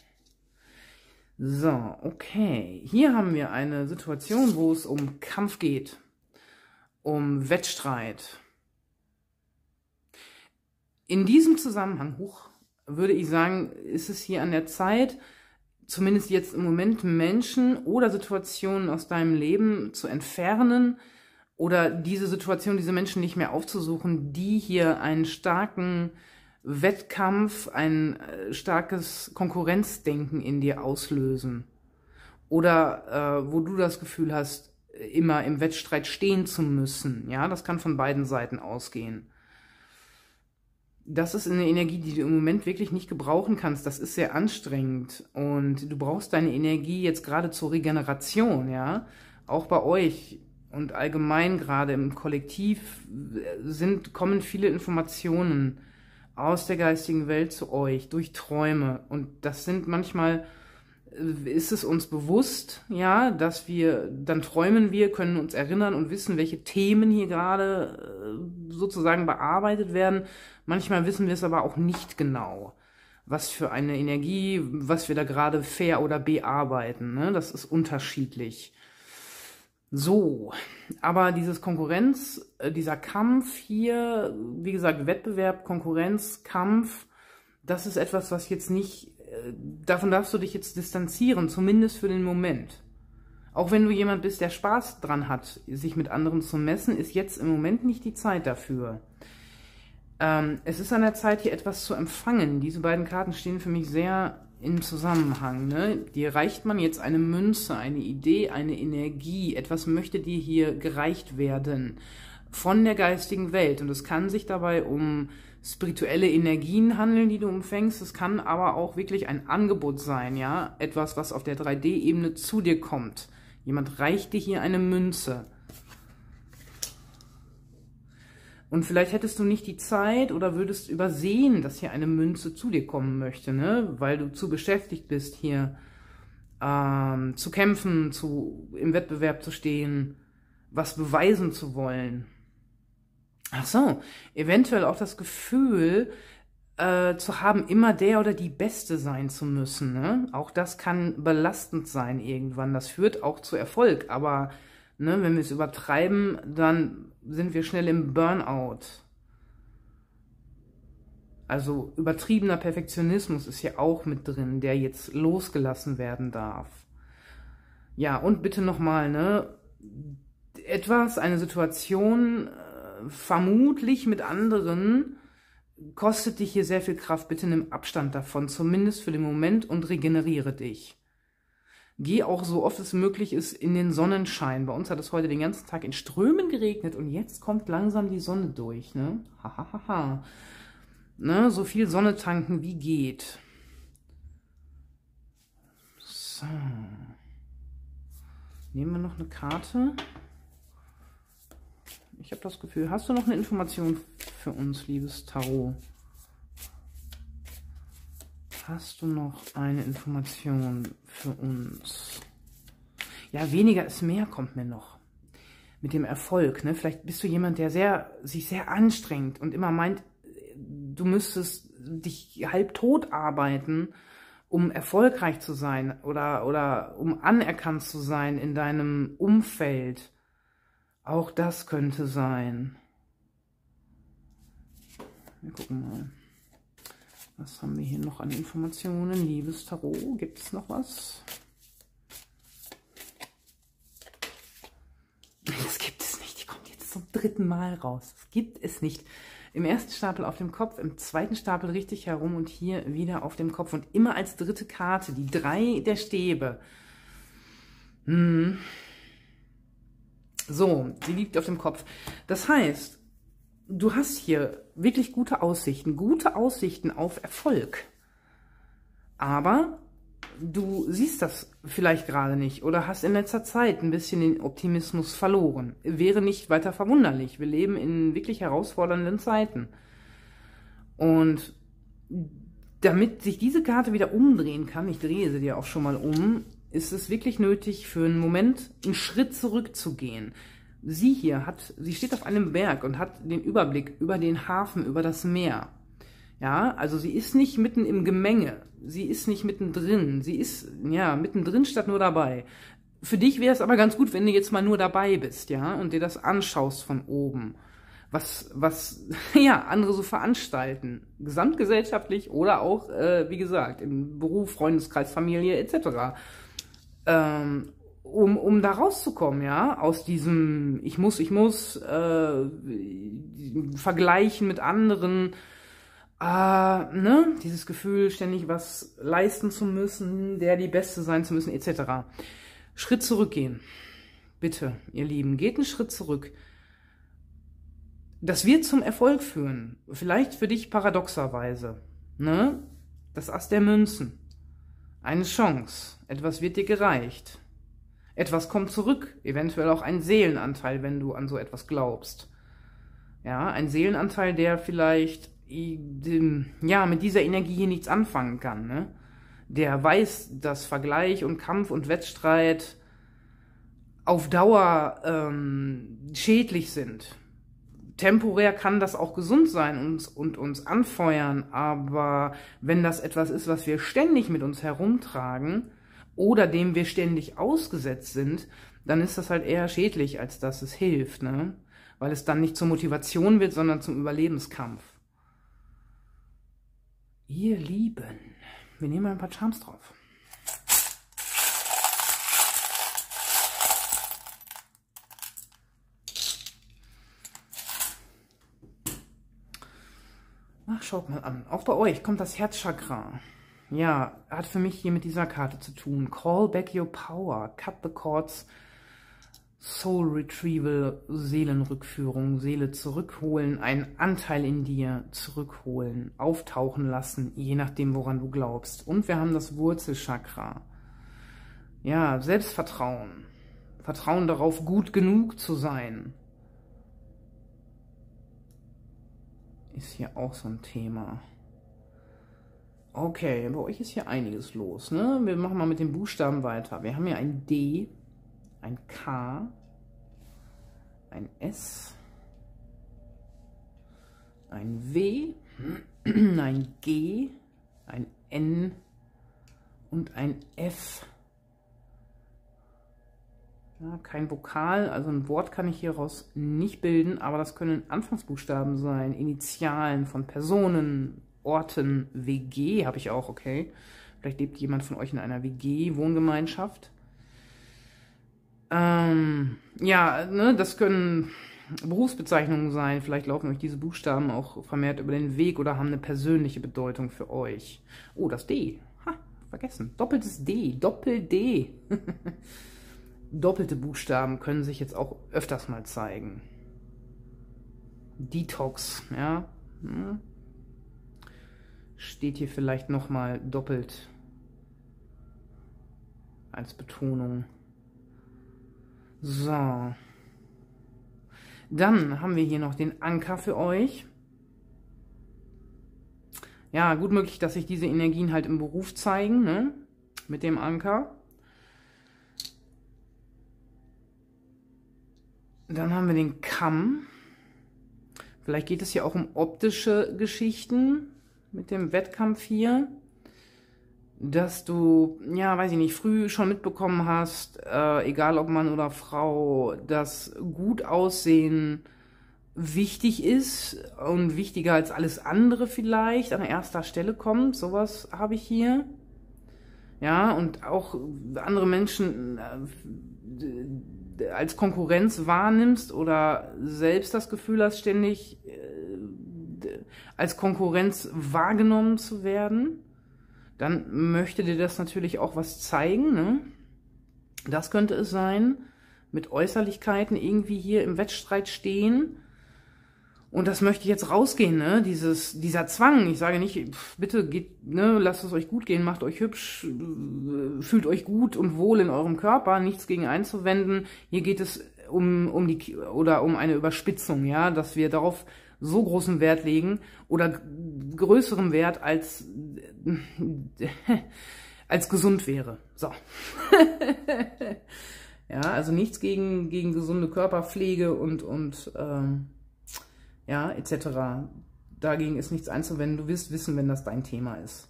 So, okay. Hier haben wir eine Situation, wo es um Kampf geht, um Wettstreit, in diesem Zusammenhang hoch würde ich sagen, ist es hier an der Zeit, zumindest jetzt im Moment Menschen oder Situationen aus deinem Leben zu entfernen oder diese Situation, diese Menschen nicht mehr aufzusuchen, die hier einen starken Wettkampf, ein äh, starkes Konkurrenzdenken in dir auslösen. Oder äh, wo du das Gefühl hast, immer im Wettstreit stehen zu müssen. Ja, das kann von beiden Seiten ausgehen das ist eine Energie, die du im Moment wirklich nicht gebrauchen kannst. Das ist sehr anstrengend und du brauchst deine Energie jetzt gerade zur Regeneration, ja. Auch bei euch und allgemein gerade im Kollektiv äh, sind, kommen viele Informationen aus der geistigen Welt zu euch durch Träume und das sind manchmal äh, ist es uns bewusst, ja, dass wir, dann träumen wir, können uns erinnern und wissen, welche Themen hier gerade äh, sozusagen bearbeitet werden. Manchmal wissen wir es aber auch nicht genau, was für eine Energie, was wir da gerade fair oder bearbeiten. Ne? Das ist unterschiedlich. So, aber dieses Konkurrenz, äh, dieser Kampf hier, wie gesagt, Wettbewerb, Konkurrenz, Kampf, das ist etwas, was jetzt nicht davon darfst du dich jetzt distanzieren, zumindest für den Moment. Auch wenn du jemand bist, der Spaß dran hat, sich mit anderen zu messen, ist jetzt im Moment nicht die Zeit dafür. Ähm, es ist an der Zeit, hier etwas zu empfangen. Diese beiden Karten stehen für mich sehr im Zusammenhang. Ne? Dir reicht man jetzt eine Münze, eine Idee, eine Energie. Etwas möchte dir hier gereicht werden von der geistigen Welt. Und es kann sich dabei um spirituelle Energien handeln, die du umfängst. Es kann aber auch wirklich ein Angebot sein, ja. Etwas, was auf der 3D-Ebene zu dir kommt. Jemand reicht dir hier eine Münze. Und vielleicht hättest du nicht die Zeit oder würdest übersehen, dass hier eine Münze zu dir kommen möchte, ne? Weil du zu beschäftigt bist, hier ähm, zu kämpfen, zu, im Wettbewerb zu stehen, was beweisen zu wollen. Ach so, eventuell auch das Gefühl äh, zu haben, immer der oder die Beste sein zu müssen. Ne? Auch das kann belastend sein irgendwann. Das führt auch zu Erfolg, aber ne, wenn wir es übertreiben, dann sind wir schnell im Burnout. Also übertriebener Perfektionismus ist hier auch mit drin, der jetzt losgelassen werden darf. Ja, und bitte nochmal, ne? Etwas, eine Situation, vermutlich mit anderen kostet dich hier sehr viel Kraft. Bitte nimm Abstand davon, zumindest für den Moment und regeneriere dich. Geh auch so oft es möglich ist in den Sonnenschein. Bei uns hat es heute den ganzen Tag in Strömen geregnet und jetzt kommt langsam die Sonne durch. Ne? Hahaha. Ha, ha. ne? So viel Sonne tanken wie geht. So. Nehmen wir noch eine Karte. Ich habe das Gefühl, hast du noch eine Information für uns, liebes Tarot? Hast du noch eine Information für uns? Ja, weniger ist mehr kommt mir noch. Mit dem Erfolg, ne? Vielleicht bist du jemand, der sehr, sich sehr anstrengt und immer meint, du müsstest dich halbtot arbeiten, um erfolgreich zu sein oder, oder um anerkannt zu sein in deinem Umfeld auch das könnte sein. Wir gucken mal. Was haben wir hier noch an Informationen? Liebes Tarot, gibt es noch was? Das gibt es nicht. Die kommt jetzt zum dritten Mal raus. Das gibt es nicht. Im ersten Stapel auf dem Kopf, im zweiten Stapel richtig herum und hier wieder auf dem Kopf. Und immer als dritte Karte, die drei der Stäbe. Hm. So, sie liegt auf dem Kopf. Das heißt, du hast hier wirklich gute Aussichten, gute Aussichten auf Erfolg. Aber du siehst das vielleicht gerade nicht oder hast in letzter Zeit ein bisschen den Optimismus verloren. Wäre nicht weiter verwunderlich. Wir leben in wirklich herausfordernden Zeiten. Und damit sich diese Karte wieder umdrehen kann, ich drehe sie dir auch schon mal um, ist es wirklich nötig, für einen Moment einen Schritt zurückzugehen. Sie hier hat, sie steht auf einem Berg und hat den Überblick über den Hafen, über das Meer. Ja, also sie ist nicht mitten im Gemenge. Sie ist nicht mittendrin. Sie ist, ja, mittendrin statt nur dabei. Für dich wäre es aber ganz gut, wenn du jetzt mal nur dabei bist, ja, und dir das anschaust von oben. Was, was, ja, andere so veranstalten. Gesamtgesellschaftlich oder auch, äh, wie gesagt, im Beruf, Freundeskreis, Familie etc ähm, um, um da rauszukommen, ja, aus diesem ich muss, ich muss äh, vergleichen mit anderen, äh, ne, dieses Gefühl ständig was leisten zu müssen, der die Beste sein zu müssen, etc. Schritt zurückgehen. Bitte, ihr Lieben, geht einen Schritt zurück. Das wird zum Erfolg führen. Vielleicht für dich paradoxerweise. Ne? Das Ass der Münzen. Eine Chance. Etwas wird dir gereicht. Etwas kommt zurück, eventuell auch ein Seelenanteil, wenn du an so etwas glaubst. Ja, ein Seelenanteil, der vielleicht ja, mit dieser Energie hier nichts anfangen kann. Ne? Der weiß, dass Vergleich und Kampf und Wettstreit auf Dauer ähm, schädlich sind temporär kann das auch gesund sein und, und uns anfeuern, aber wenn das etwas ist, was wir ständig mit uns herumtragen oder dem wir ständig ausgesetzt sind, dann ist das halt eher schädlich, als dass es hilft, ne? Weil es dann nicht zur Motivation wird, sondern zum Überlebenskampf. Ihr Lieben, wir nehmen mal ein paar Charms drauf. schaut mal an. Auch bei euch kommt das Herzchakra. Ja, hat für mich hier mit dieser Karte zu tun. Call back your power. Cut the cords. Soul Retrieval, Seelenrückführung, Seele zurückholen, einen Anteil in dir zurückholen, auftauchen lassen, je nachdem, woran du glaubst. Und wir haben das Wurzelchakra. Ja, Selbstvertrauen. Vertrauen darauf, gut genug zu sein. ist hier auch so ein Thema. Okay, bei euch ist hier einiges los. Ne? Wir machen mal mit den Buchstaben weiter. Wir haben hier ein D, ein K, ein S, ein W, ein G, ein N und ein F. Ja, kein Vokal, also ein Wort kann ich hieraus nicht bilden, aber das können Anfangsbuchstaben sein, Initialen von Personen, Orten, WG habe ich auch, okay. Vielleicht lebt jemand von euch in einer WG-Wohngemeinschaft. Ähm, ja, ne, das können Berufsbezeichnungen sein. Vielleicht laufen euch diese Buchstaben auch vermehrt über den Weg oder haben eine persönliche Bedeutung für euch. Oh, das D. Ha, vergessen. Doppeltes D. Doppel-D. Doppelte Buchstaben können sich jetzt auch öfters mal zeigen. Detox, ja. Hm. Steht hier vielleicht nochmal doppelt als Betonung. So. Dann haben wir hier noch den Anker für euch. Ja, gut möglich, dass sich diese Energien halt im Beruf zeigen, ne? Mit dem Anker. Dann haben wir den Kamm. Vielleicht geht es hier auch um optische Geschichten mit dem Wettkampf hier. Dass du, ja, weiß ich nicht, früh schon mitbekommen hast, äh, egal ob Mann oder Frau, dass gut aussehen wichtig ist und wichtiger als alles andere vielleicht an erster Stelle kommt. Sowas habe ich hier. Ja, und auch andere Menschen äh, als Konkurrenz wahrnimmst oder selbst das Gefühl hast, ständig äh, als Konkurrenz wahrgenommen zu werden, dann möchte dir das natürlich auch was zeigen. Ne? Das könnte es sein, mit Äußerlichkeiten irgendwie hier im Wettstreit stehen und das möchte jetzt rausgehen, ne? Dieses, dieser Zwang. Ich sage nicht, pff, bitte geht, ne, lasst es euch gut gehen, macht euch hübsch, äh, fühlt euch gut und wohl in eurem Körper, nichts gegen einzuwenden. Hier geht es um, um die, oder um eine Überspitzung, ja, dass wir darauf so großen Wert legen oder größeren Wert als, als gesund wäre. So. ja, also nichts gegen, gegen gesunde Körperpflege und, und, ähm, ja, etc. Dagegen ist nichts einzuwenden. Du wirst wissen, wenn das dein Thema ist.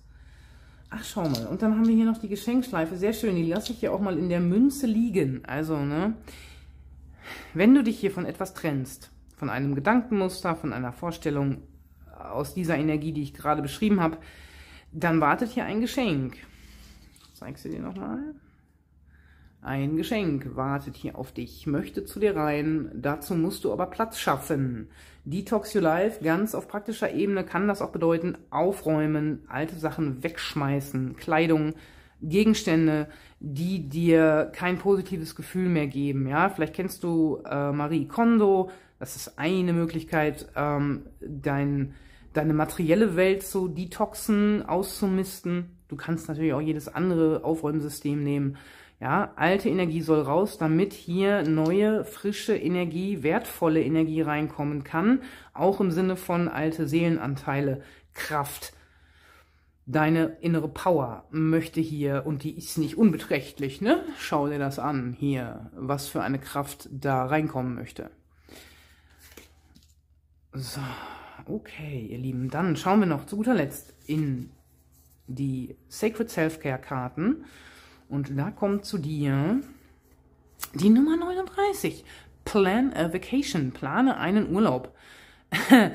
Ach, schau mal. Und dann haben wir hier noch die Geschenkschleife. Sehr schön, die lasse ich hier auch mal in der Münze liegen. Also, ne, wenn du dich hier von etwas trennst, von einem Gedankenmuster, von einer Vorstellung aus dieser Energie, die ich gerade beschrieben habe, dann wartet hier ein Geschenk. Zeig sie dir nochmal? Ein Geschenk wartet hier auf dich, möchte zu dir rein, dazu musst du aber Platz schaffen. Detox Your Life, ganz auf praktischer Ebene, kann das auch bedeuten, aufräumen, alte Sachen wegschmeißen, Kleidung, Gegenstände, die dir kein positives Gefühl mehr geben. Ja, vielleicht kennst du äh, Marie Kondo. Das ist eine Möglichkeit, ähm, dein, deine materielle Welt zu detoxen, auszumisten. Du kannst natürlich auch jedes andere Aufräumsystem nehmen. Ja, alte Energie soll raus, damit hier neue, frische Energie, wertvolle Energie reinkommen kann, auch im Sinne von alte Seelenanteile, Kraft. Deine innere Power möchte hier, und die ist nicht unbeträchtlich, ne? Schau dir das an, hier, was für eine Kraft da reinkommen möchte. So, okay, ihr Lieben, dann schauen wir noch zu guter Letzt in die Sacred Self-Care-Karten. Und da kommt zu dir die Nummer 39. Plan a vacation. Plane einen Urlaub.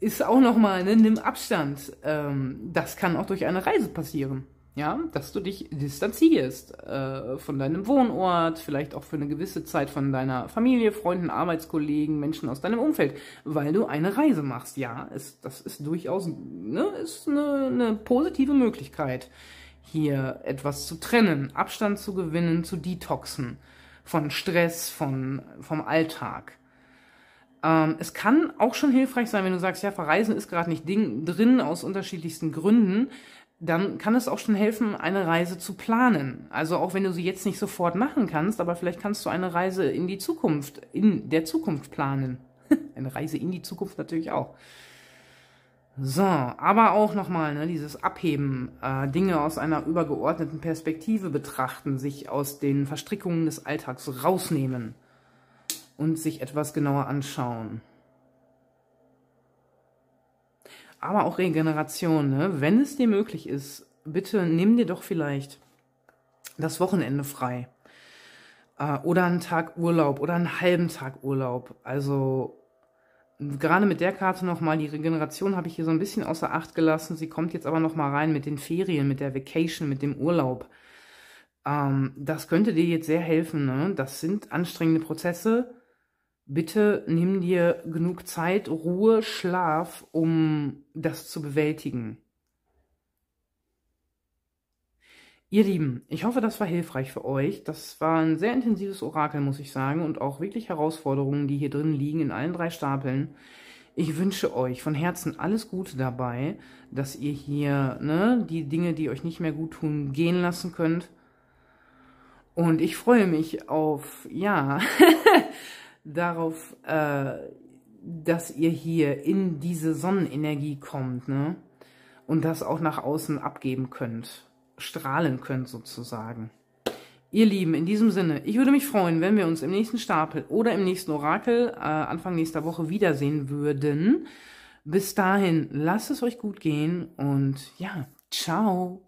Ist auch nochmal, ne, nimm Abstand. Ähm, das kann auch durch eine Reise passieren. Ja, dass du dich distanzierst äh, von deinem Wohnort, vielleicht auch für eine gewisse Zeit von deiner Familie, Freunden, Arbeitskollegen, Menschen aus deinem Umfeld, weil du eine Reise machst. Ja, ist, das ist durchaus ne, ist eine, eine positive Möglichkeit hier etwas zu trennen, Abstand zu gewinnen, zu detoxen von Stress, von, vom Alltag. Ähm, es kann auch schon hilfreich sein, wenn du sagst, ja, verreisen ist gerade nicht Ding, drin aus unterschiedlichsten Gründen, dann kann es auch schon helfen, eine Reise zu planen. Also auch wenn du sie jetzt nicht sofort machen kannst, aber vielleicht kannst du eine Reise in die Zukunft, in der Zukunft planen. eine Reise in die Zukunft natürlich auch. So, aber auch nochmal, ne, dieses Abheben, äh, Dinge aus einer übergeordneten Perspektive betrachten, sich aus den Verstrickungen des Alltags rausnehmen und sich etwas genauer anschauen. Aber auch Regeneration, ne? wenn es dir möglich ist, bitte nimm dir doch vielleicht das Wochenende frei. Äh, oder einen Tag Urlaub oder einen halben Tag Urlaub. Also gerade mit der Karte nochmal, die Regeneration habe ich hier so ein bisschen außer Acht gelassen. Sie kommt jetzt aber nochmal rein mit den Ferien, mit der Vacation, mit dem Urlaub. Ähm, das könnte dir jetzt sehr helfen. Ne? Das sind anstrengende Prozesse. Bitte nimm dir genug Zeit, Ruhe, Schlaf, um das zu bewältigen. Ihr Lieben, ich hoffe, das war hilfreich für euch. Das war ein sehr intensives Orakel, muss ich sagen, und auch wirklich Herausforderungen, die hier drin liegen, in allen drei Stapeln. Ich wünsche euch von Herzen alles Gute dabei, dass ihr hier ne, die Dinge, die euch nicht mehr gut tun, gehen lassen könnt. Und ich freue mich auf, ja, darauf, äh, dass ihr hier in diese Sonnenenergie kommt, ne? Und das auch nach außen abgeben könnt strahlen könnt sozusagen. Ihr Lieben, in diesem Sinne, ich würde mich freuen, wenn wir uns im nächsten Stapel oder im nächsten Orakel äh, Anfang nächster Woche wiedersehen würden. Bis dahin, lasst es euch gut gehen und ja, ciao.